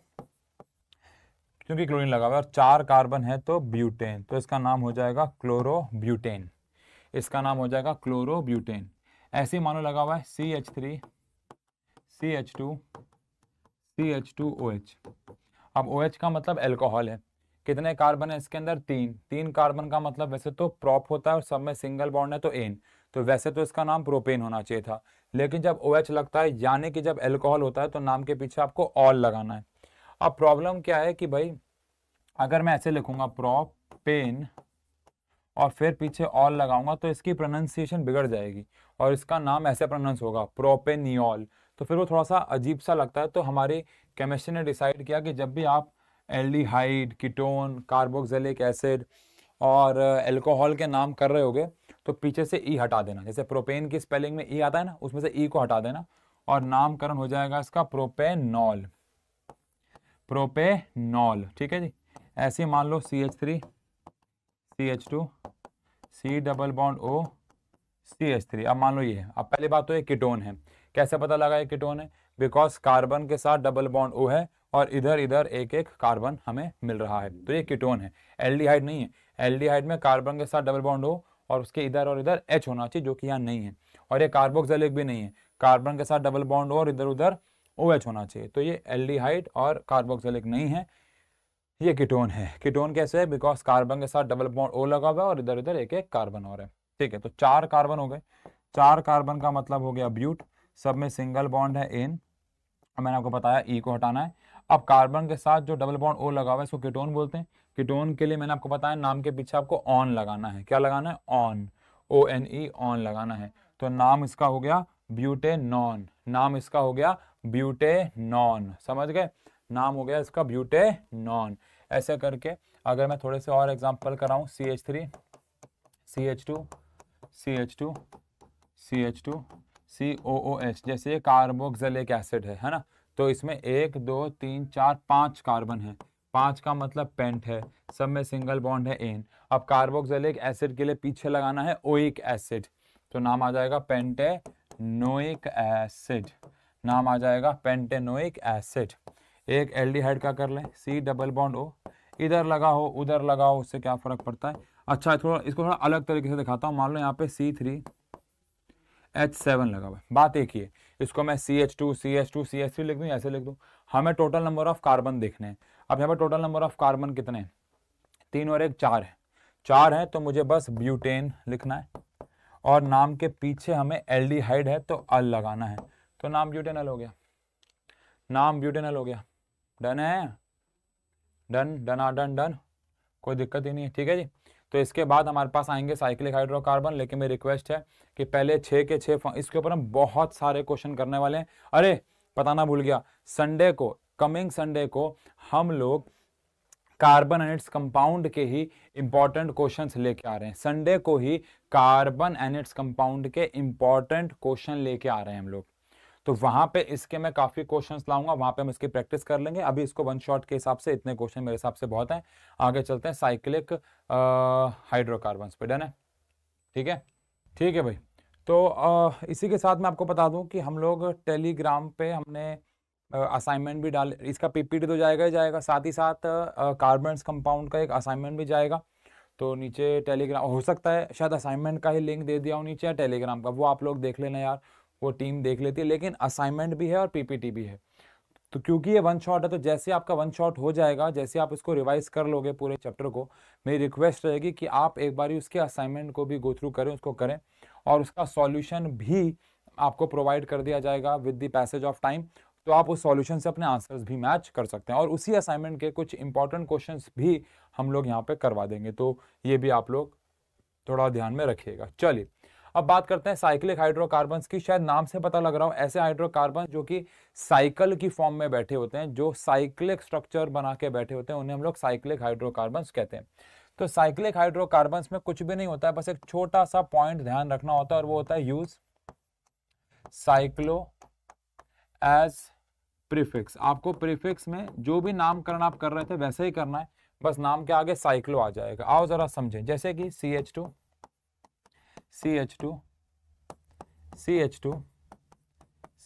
क्योंकि क्लोरीन लगा हुआ है और चार कार्बन है तो ब्यूटेन तो इसका नाम हो जाएगा ब्यूटेन इसका नाम हो जाएगा ब्यूटेन ऐसे ही मानो लगा हुआ है C H three C H two C H two O H अब ओ OH एच का मतलब एल्कोहल है कितने कार्बन है इसके अंदर तीन तीन कार्बन का मतलब वैसे तो प्रॉप होता है और सब में सिंगल बॉन्ड है तो एन तो वैसे तो इसका नाम प्रोपेन होना चाहिए था लेकिन जब ओ OH लगता है यानी कि जब एल्कोहल होता है तो नाम के पीछे आपको ऑल लगाना है अब प्रॉब्लम क्या है कि भाई अगर मैं ऐसे लिखूंगा प्रोपेन और फिर पीछे ऑल लगाऊंगा तो इसकी प्रोनाउंसिएशन बिगड़ जाएगी और इसका नाम ऐसे प्रोनाउंस होगा प्रोपेनियॉल तो फिर वो थोड़ा सा अजीब सा लगता है तो हमारे केमिस्ट्री ने डिसाइड किया कि जब भी आप एल्डिहाइड कीटोन कार्बोक्सिलिक एसिड और एल्कोहल uh, के नाम कर रहे होगे तो पीछे से ई e हटा देना जैसे प्रोपेन की स्पेलिंग में ई e आता है ना उसमें से ई e को हटा देना और नामकरण हो जाएगा इसका प्रोपेनॉल प्रोपेनॉल ठीक है जी ऐसे मान लो C H three C H two C double bond O C H three अब मान लो ये है अब पहली बात तो ये कीटोन है कैसे पता लगा ये कीटोन है बिकॉज कार्बन के साथ डबल बॉन्ड ओ है और इधर इधर एक एक कार्बन हमें मिल रहा है तो ये कीटोन है एल्डिहाइड नहीं है एल्डिहाइड में कार्बन के साथ डबल बॉन्ड हो और उसके इधर और इधर एच होना चाहिए जो कि यहाँ नहीं है और ये कार्बोक्सिलिक भी नहीं है कार्बन के साथ डबल बॉन्ड हो और इधर उधर ओ OH होना चाहिए तो ये एल्डिहाइड और कार्बोक्सिलिक नहीं है ये कीटोन है कीटोन कैसे है बिकॉज कार्बन के साथ डबल बॉन्ड ओ लगा हुआ है और इधर उधर एक एक कार्बन और है ठीक है तो चार कार्बन हो गए चार कार्बन का मतलब हो गया ब्यूट सब में सिंगल बॉन्ड है एन मैंने आपको बताया ई e को हटाना है अब कार्बन के साथ जो डबल बॉन्ड ओ लगा हुआ है इसको कीटोन बोलते हैं कीटोन के लिए मैंने आपको बताया नाम के पीछे आपको ऑन लगाना है क्या लगाना है one O N E one लगाना है तो नाम इसका हो गया नॉन नाम इसका हो गया ब्यूटे नॉन समझ गए नाम हो गया इसका ब्यूटे नॉन ऐसे करके अगर मैं थोड़े से और एग्जाम्पल कराऊँ C H three C H two C H two C H two C O O H जैसे ये कार्बोक्सिलिक एसिड है है ना तो इसमें एक दो तीन चार पाँच कार्बन है पाँच का मतलब पेंट है सब में सिंगल बॉन्ड है एन अब कार्बोक्सिलिक एसिड के लिए पीछे लगाना है ओइक एसिड तो नाम आ जाएगा पेंटे नोइक एसिड नाम आ जाएगा पेंटेनोइक एसिड एक एल्डिहाइड का कर लें सी डबल बॉन्ड ओ इधर लगा हो उधर लगा हो उससे क्या फ़र्क पड़ता है अच्छा थोड़ा इसको थोड़ा अलग तरीके से दिखाता हूँ मान लो यहाँ पे सी थ्री एच सेवन लगा हुआ है बात एक ही है इसको मैं C H two C H two C H three लिख दूँ ऐसे लिख दूँ हमें टोटल नंबर ऑफ कार्बन देखने हैं अब यहाँ पर टोटल नंबर ऑफ कार्बन कितने हैं तीन और एक चार है चार है तो मुझे बस ब्यूटेन लिखना है और नाम के पीछे हमें एल्डिहाइड है तो अल लगाना है तो नाम ब्यूटेनल हो गया नाम ब्यूटेनल हो गया डन है डन आ डन डन कोई दिक्कत ही नहीं है ठीक है जी तो इसके बाद हमारे पास आएंगे साइक्लिक हाइड्रोकार्बन लेकिन मेरी रिक्वेस्ट है कि पहले छः के छः इसके ऊपर हम बहुत सारे क्वेश्चन करने वाले हैं अरे पता ना भूल गया संडे को कमिंग संडे को हम लोग कार्बन एंड इट्स कंपाउंड के ही इंपॉर्टेंट क्वेश्चंस लेके आ रहे हैं संडे को ही कार्बन एंड इट्स कंपाउंड के इंपॉर्टेंट क्वेश्चन लेके आ रहे हैं हम लोग तो वहां पे इसके मैं काफी क्वेश्चंस लाऊंगा वहां पे हम इसकी प्रैक्टिस कर लेंगे अभी इसको वन शॉट के हिसाब से इतने क्वेश्चन मेरे हिसाब से बहुत हैं आगे चलते हैं साइक्लिक हाइड्रोकार्बन पे डन है ठीक है ठीक है भाई तो आ, इसी के साथ मैं आपको बता दूं कि हम लोग टेलीग्राम पे हमने असाइनमेंट भी डाल इसका पीपीटी तो जाएगा ही जाएगा साथ ही साथ कार्बन्स कंपाउंड का एक असाइनमेंट भी जाएगा तो नीचे टेलीग्राम हो सकता है शायद असाइनमेंट का ही लिंक दे दिया हो नीचे या टेलीग्राम का वो आप लोग देख लेना यार वो टीम देख लेती है लेकिन असाइनमेंट भी है और पीपीटी भी है तो क्योंकि ये वन शॉट है तो जैसे आपका वन शॉट हो जाएगा जैसे आप इसको रिवाइज कर लोगे पूरे चैप्टर को मेरी रिक्वेस्ट रहेगी कि आप एक बार उसके असाइनमेंट को भी गो थ्रू करें उसको करें और उसका सॉल्यूशन भी आपको प्रोवाइड कर दिया जाएगा with the passage of time तो आप उस सॉल्यूशन से अपने आंसर्स भी मैच कर सकते हैं और उसी असाइनमेंट के कुछ इंपॉर्टेंट क्वेश्चंस भी हम लोग यहाँ पे करवा देंगे तो ये भी आप लोग थोड़ा ध्यान में रखिएगा चलिए अब बात करते हैं साइक्लिक हाइड्रोकार्बन की शायद नाम से पता लग रहा हो ऐसे हाइड्रोकार्बन जो कि साइकिल की फॉर्म में बैठे होते हैं जो साइक्लिक स्ट्रक्चर बना के बैठे होते हैं उन्हें हम लोग साइक्लिक हाइड्रोकार्बन कहते हैं तो साइक्लिक हाइड्रोकार्बन में कुछ भी नहीं होता है बस एक छोटा सा पॉइंट ध्यान रखना होता है और वो होता है यूज साइक्लो एज प्रीफिक्स आपको प्रीफिक्स में जो भी नामकरण आप कर रहे थे वैसे ही करना है बस नाम के आगे साइक्लो आ जाएगा आओ जरा समझें जैसे कि C H two C H two C H two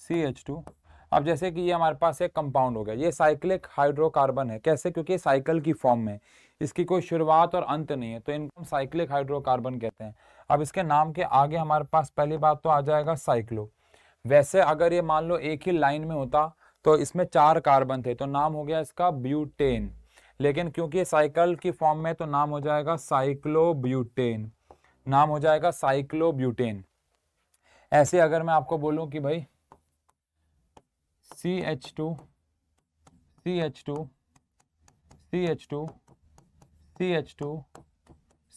C H two अब जैसे कि ये हमारे पास एक कंपाउंड हो गया ये साइक्लिक हाइड्रोकार्बन है कैसे क्योंकि साइकिल की फॉर्म में इसकी कोई शुरुआत और अंत नहीं है तो इनको हम साइक्लिक हाइड्रोकार्बन कहते हैं अब इसके नाम के आगे हमारे पास पहली बात तो आ जाएगा साइक्लो वैसे अगर ये मान लो एक ही लाइन में होता तो इसमें चार कार्बन थे तो नाम हो गया इसका ब्यूटेन लेकिन क्योंकि साइकिल की फॉर्म में तो नाम हो जाएगा साइक्लोब्यूटेन नाम हो जाएगा साइक्लोब्यूटेन ऐसे अगर मैं आपको बोलूं कि भाई C H two C H two C H two C H two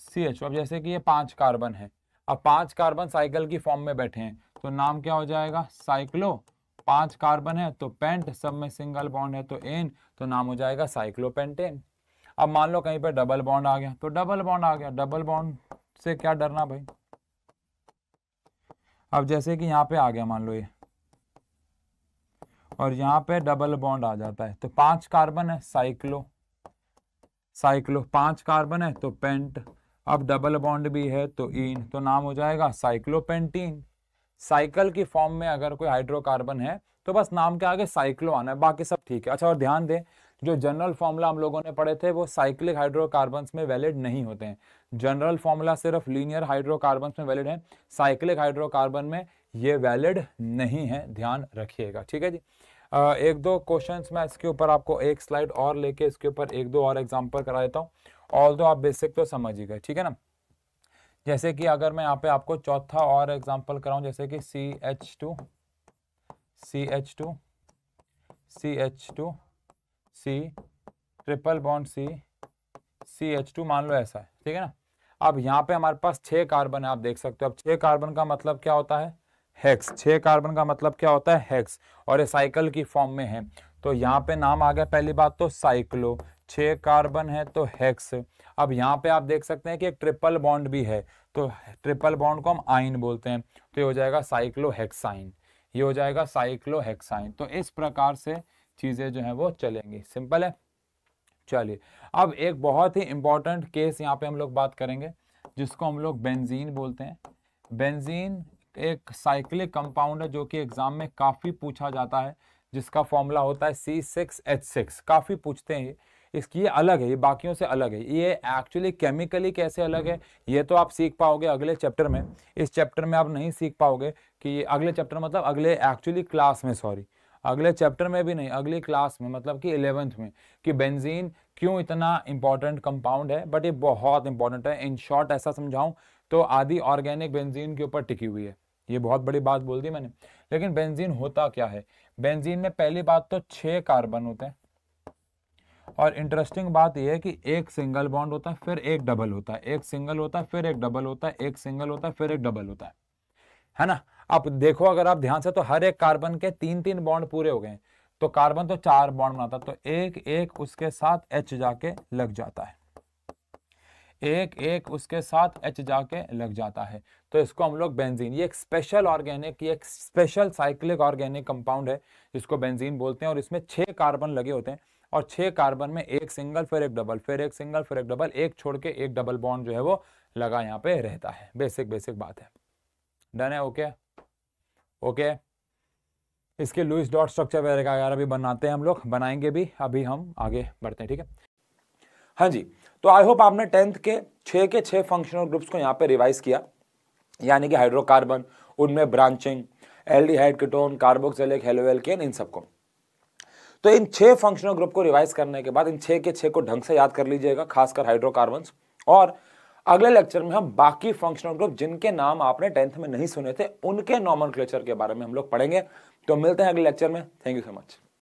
C H two अब जैसे कि ये पांच कार्बन है अब पांच कार्बन साइकिल की फॉर्म में बैठे हैं तो नाम क्या हो जाएगा साइक्लो पांच कार्बन है तो पेंट सब में सिंगल बॉन्ड है तो एन तो नाम हो जाएगा साइक्लोपेंटेन अब मान लो कहीं पर डबल बॉन्ड आ गया तो डबल बॉन्ड आ गया डबल बॉन्ड से क्या डरना भाई अब जैसे कि यहाँ पे आ गया मान लो ये और यहाँ पे डबल बॉन्ड आ जाता है तो पांच कार्बन है साइक्लो साइक्लो पांच कार्बन है तो पेंट अब डबल बॉन्ड भी है तो इन तो नाम हो जाएगा साइक्लोपेंटीन साइकिल की फॉर्म में अगर कोई हाइड्रोकार्बन है तो बस नाम के आगे साइक्लो आना है बाकी सब ठीक है अच्छा और ध्यान दें जो जनरल फॉर्मूला हम लोगों ने पढ़े थे वो साइक्लिक हाइड्रोकार्बन में वैलिड नहीं होते हैं जनरल फॉर्मूला सिर्फ लीनियर हाइड्रोकार्बन में वैलिड है साइक्लिक हाइड्रोकार्बन में ये वैलिड नहीं है ध्यान रखिएगा ठीक है जी एक दो क्वेश्चन मैं इसके ऊपर आपको एक स्लाइड और लेके इसके ऊपर एक दो और एग्जाम्पल करा देता हूँ ऑल दो आप बेसिक तो समझ ही गए ठीक है ना जैसे कि अगर मैं यहाँ पे आपको चौथा और एग्जांपल कराऊं जैसे कि C H two C H two C H two C triple bond C C H two मान लो ऐसा है ठीक है ना अब यहाँ पे हमारे पास छः कार्बन है आप देख सकते हो अब छः कार्बन का मतलब क्या होता है हेक्स छः कार्बन का मतलब क्या होता है हेक्स और ये साइकिल की फॉर्म में है तो यहाँ पे नाम आ गया पहली बात तो साइक्लो छः कार्बन है तो हेक्स अब यहाँ पे आप देख सकते हैं कि एक ट्रिपल बॉन्ड भी है तो ट्रिपल बॉन्ड को हम आइन बोलते हैं तो ये हो जाएगा साइक्लोहेक्साइन ये हो जाएगा साइक्लोहेक्साइन तो इस प्रकार से चीज़ें जो है वो चलेंगी सिंपल है चलिए अब एक बहुत ही इंपॉर्टेंट केस यहाँ पे हम लोग बात करेंगे जिसको हम लोग बेंजीन बोलते हैं बेंजीन एक साइक्लिक कंपाउंड है जो कि एग्जाम में काफ़ी पूछा जाता है जिसका फॉर्मूला होता है सी सिक्स एच सिक्स काफ़ी पूछते हैं इसकी ये अलग है ये बाकियों से अलग है ये एक्चुअली केमिकली कैसे अलग है ये तो आप सीख पाओगे अगले चैप्टर में इस चैप्टर में आप नहीं सीख पाओगे कि अगले चैप्टर मतलब अगले एक्चुअली क्लास में सॉरी अगले चैप्टर में भी नहीं अगली क्लास में मतलब कि इलेवेंथ में कि बेंजीन क्यों इतना इंपॉर्टेंट कंपाउंड है बट ये बहुत इंपॉर्टेंट है इन शॉर्ट ऐसा समझाऊं तो आधी ऑर्गेनिक बेंजीन के ऊपर टिकी हुई है ये बहुत बड़ी बात बोल दी मैंने लेकिन बेंजीन होता क्या है बेंजीन में पहली बात तो छः कार्बन होते हैं और इंटरेस्टिंग बात यह है कि एक सिंगल बॉन्ड होता है फिर एक डबल होता है एक सिंगल होता है फिर एक डबल होता है एक सिंगल होता है फिर एक डबल होता है है ना अब देखो अगर आप ध्यान से तो हर एक कार्बन के तीन तीन बॉन्ड पूरे हो गए तो कार्बन तो चार बॉन्ड बनाता तो एक एक उसके साथ एच जाके लग जाता है एक एक उसके साथ एच जाके लग जाता है तो इसको हम लोग बेंजीन ये एक स्पेशल ऑर्गेनिक ये एक स्पेशल साइक्लिक ऑर्गेनिक कंपाउंड है जिसको बेंजीन बोलते हैं और इसमें छह कार्बन लगे होते हैं और छह कार्बन में एक सिंगल फिर एक डबल फिर एक सिंगल फिर एक डबल एक छोड़ के एक डबल बॉन्ड जो है वो लगा यहाँ पे रहता है बेसिक बेसिक बात है डन है ओके ओके इसके लुइस डॉट स्ट्रक्चर वगैरह भी बनाते हैं हम लोग बनाएंगे भी अभी हम आगे बढ़ते हैं ठीक है हाँ जी तो आई होप आपने टेंथ के छ के छः फंक्शनल ग्रुप्स को यहाँ पे रिवाइज किया यानी कि हाइड्रोकार्बन उनमें ब्रांचिंग एल डी कार्बोक्सिलिक हेलोवेल इन सबको तो इन छह फंक्शनल ग्रुप को रिवाइज करने के बाद इन छह के छह को ढंग से याद कर लीजिएगा खासकर हाइड्रोकार्बन और अगले लेक्चर में हम बाकी फंक्शनल ग्रुप जिनके नाम आपने टेंथ में नहीं सुने थे उनके नॉर्मल के बारे में हम लोग पढ़ेंगे तो मिलते हैं अगले लेक्चर में थैंक यू सो मच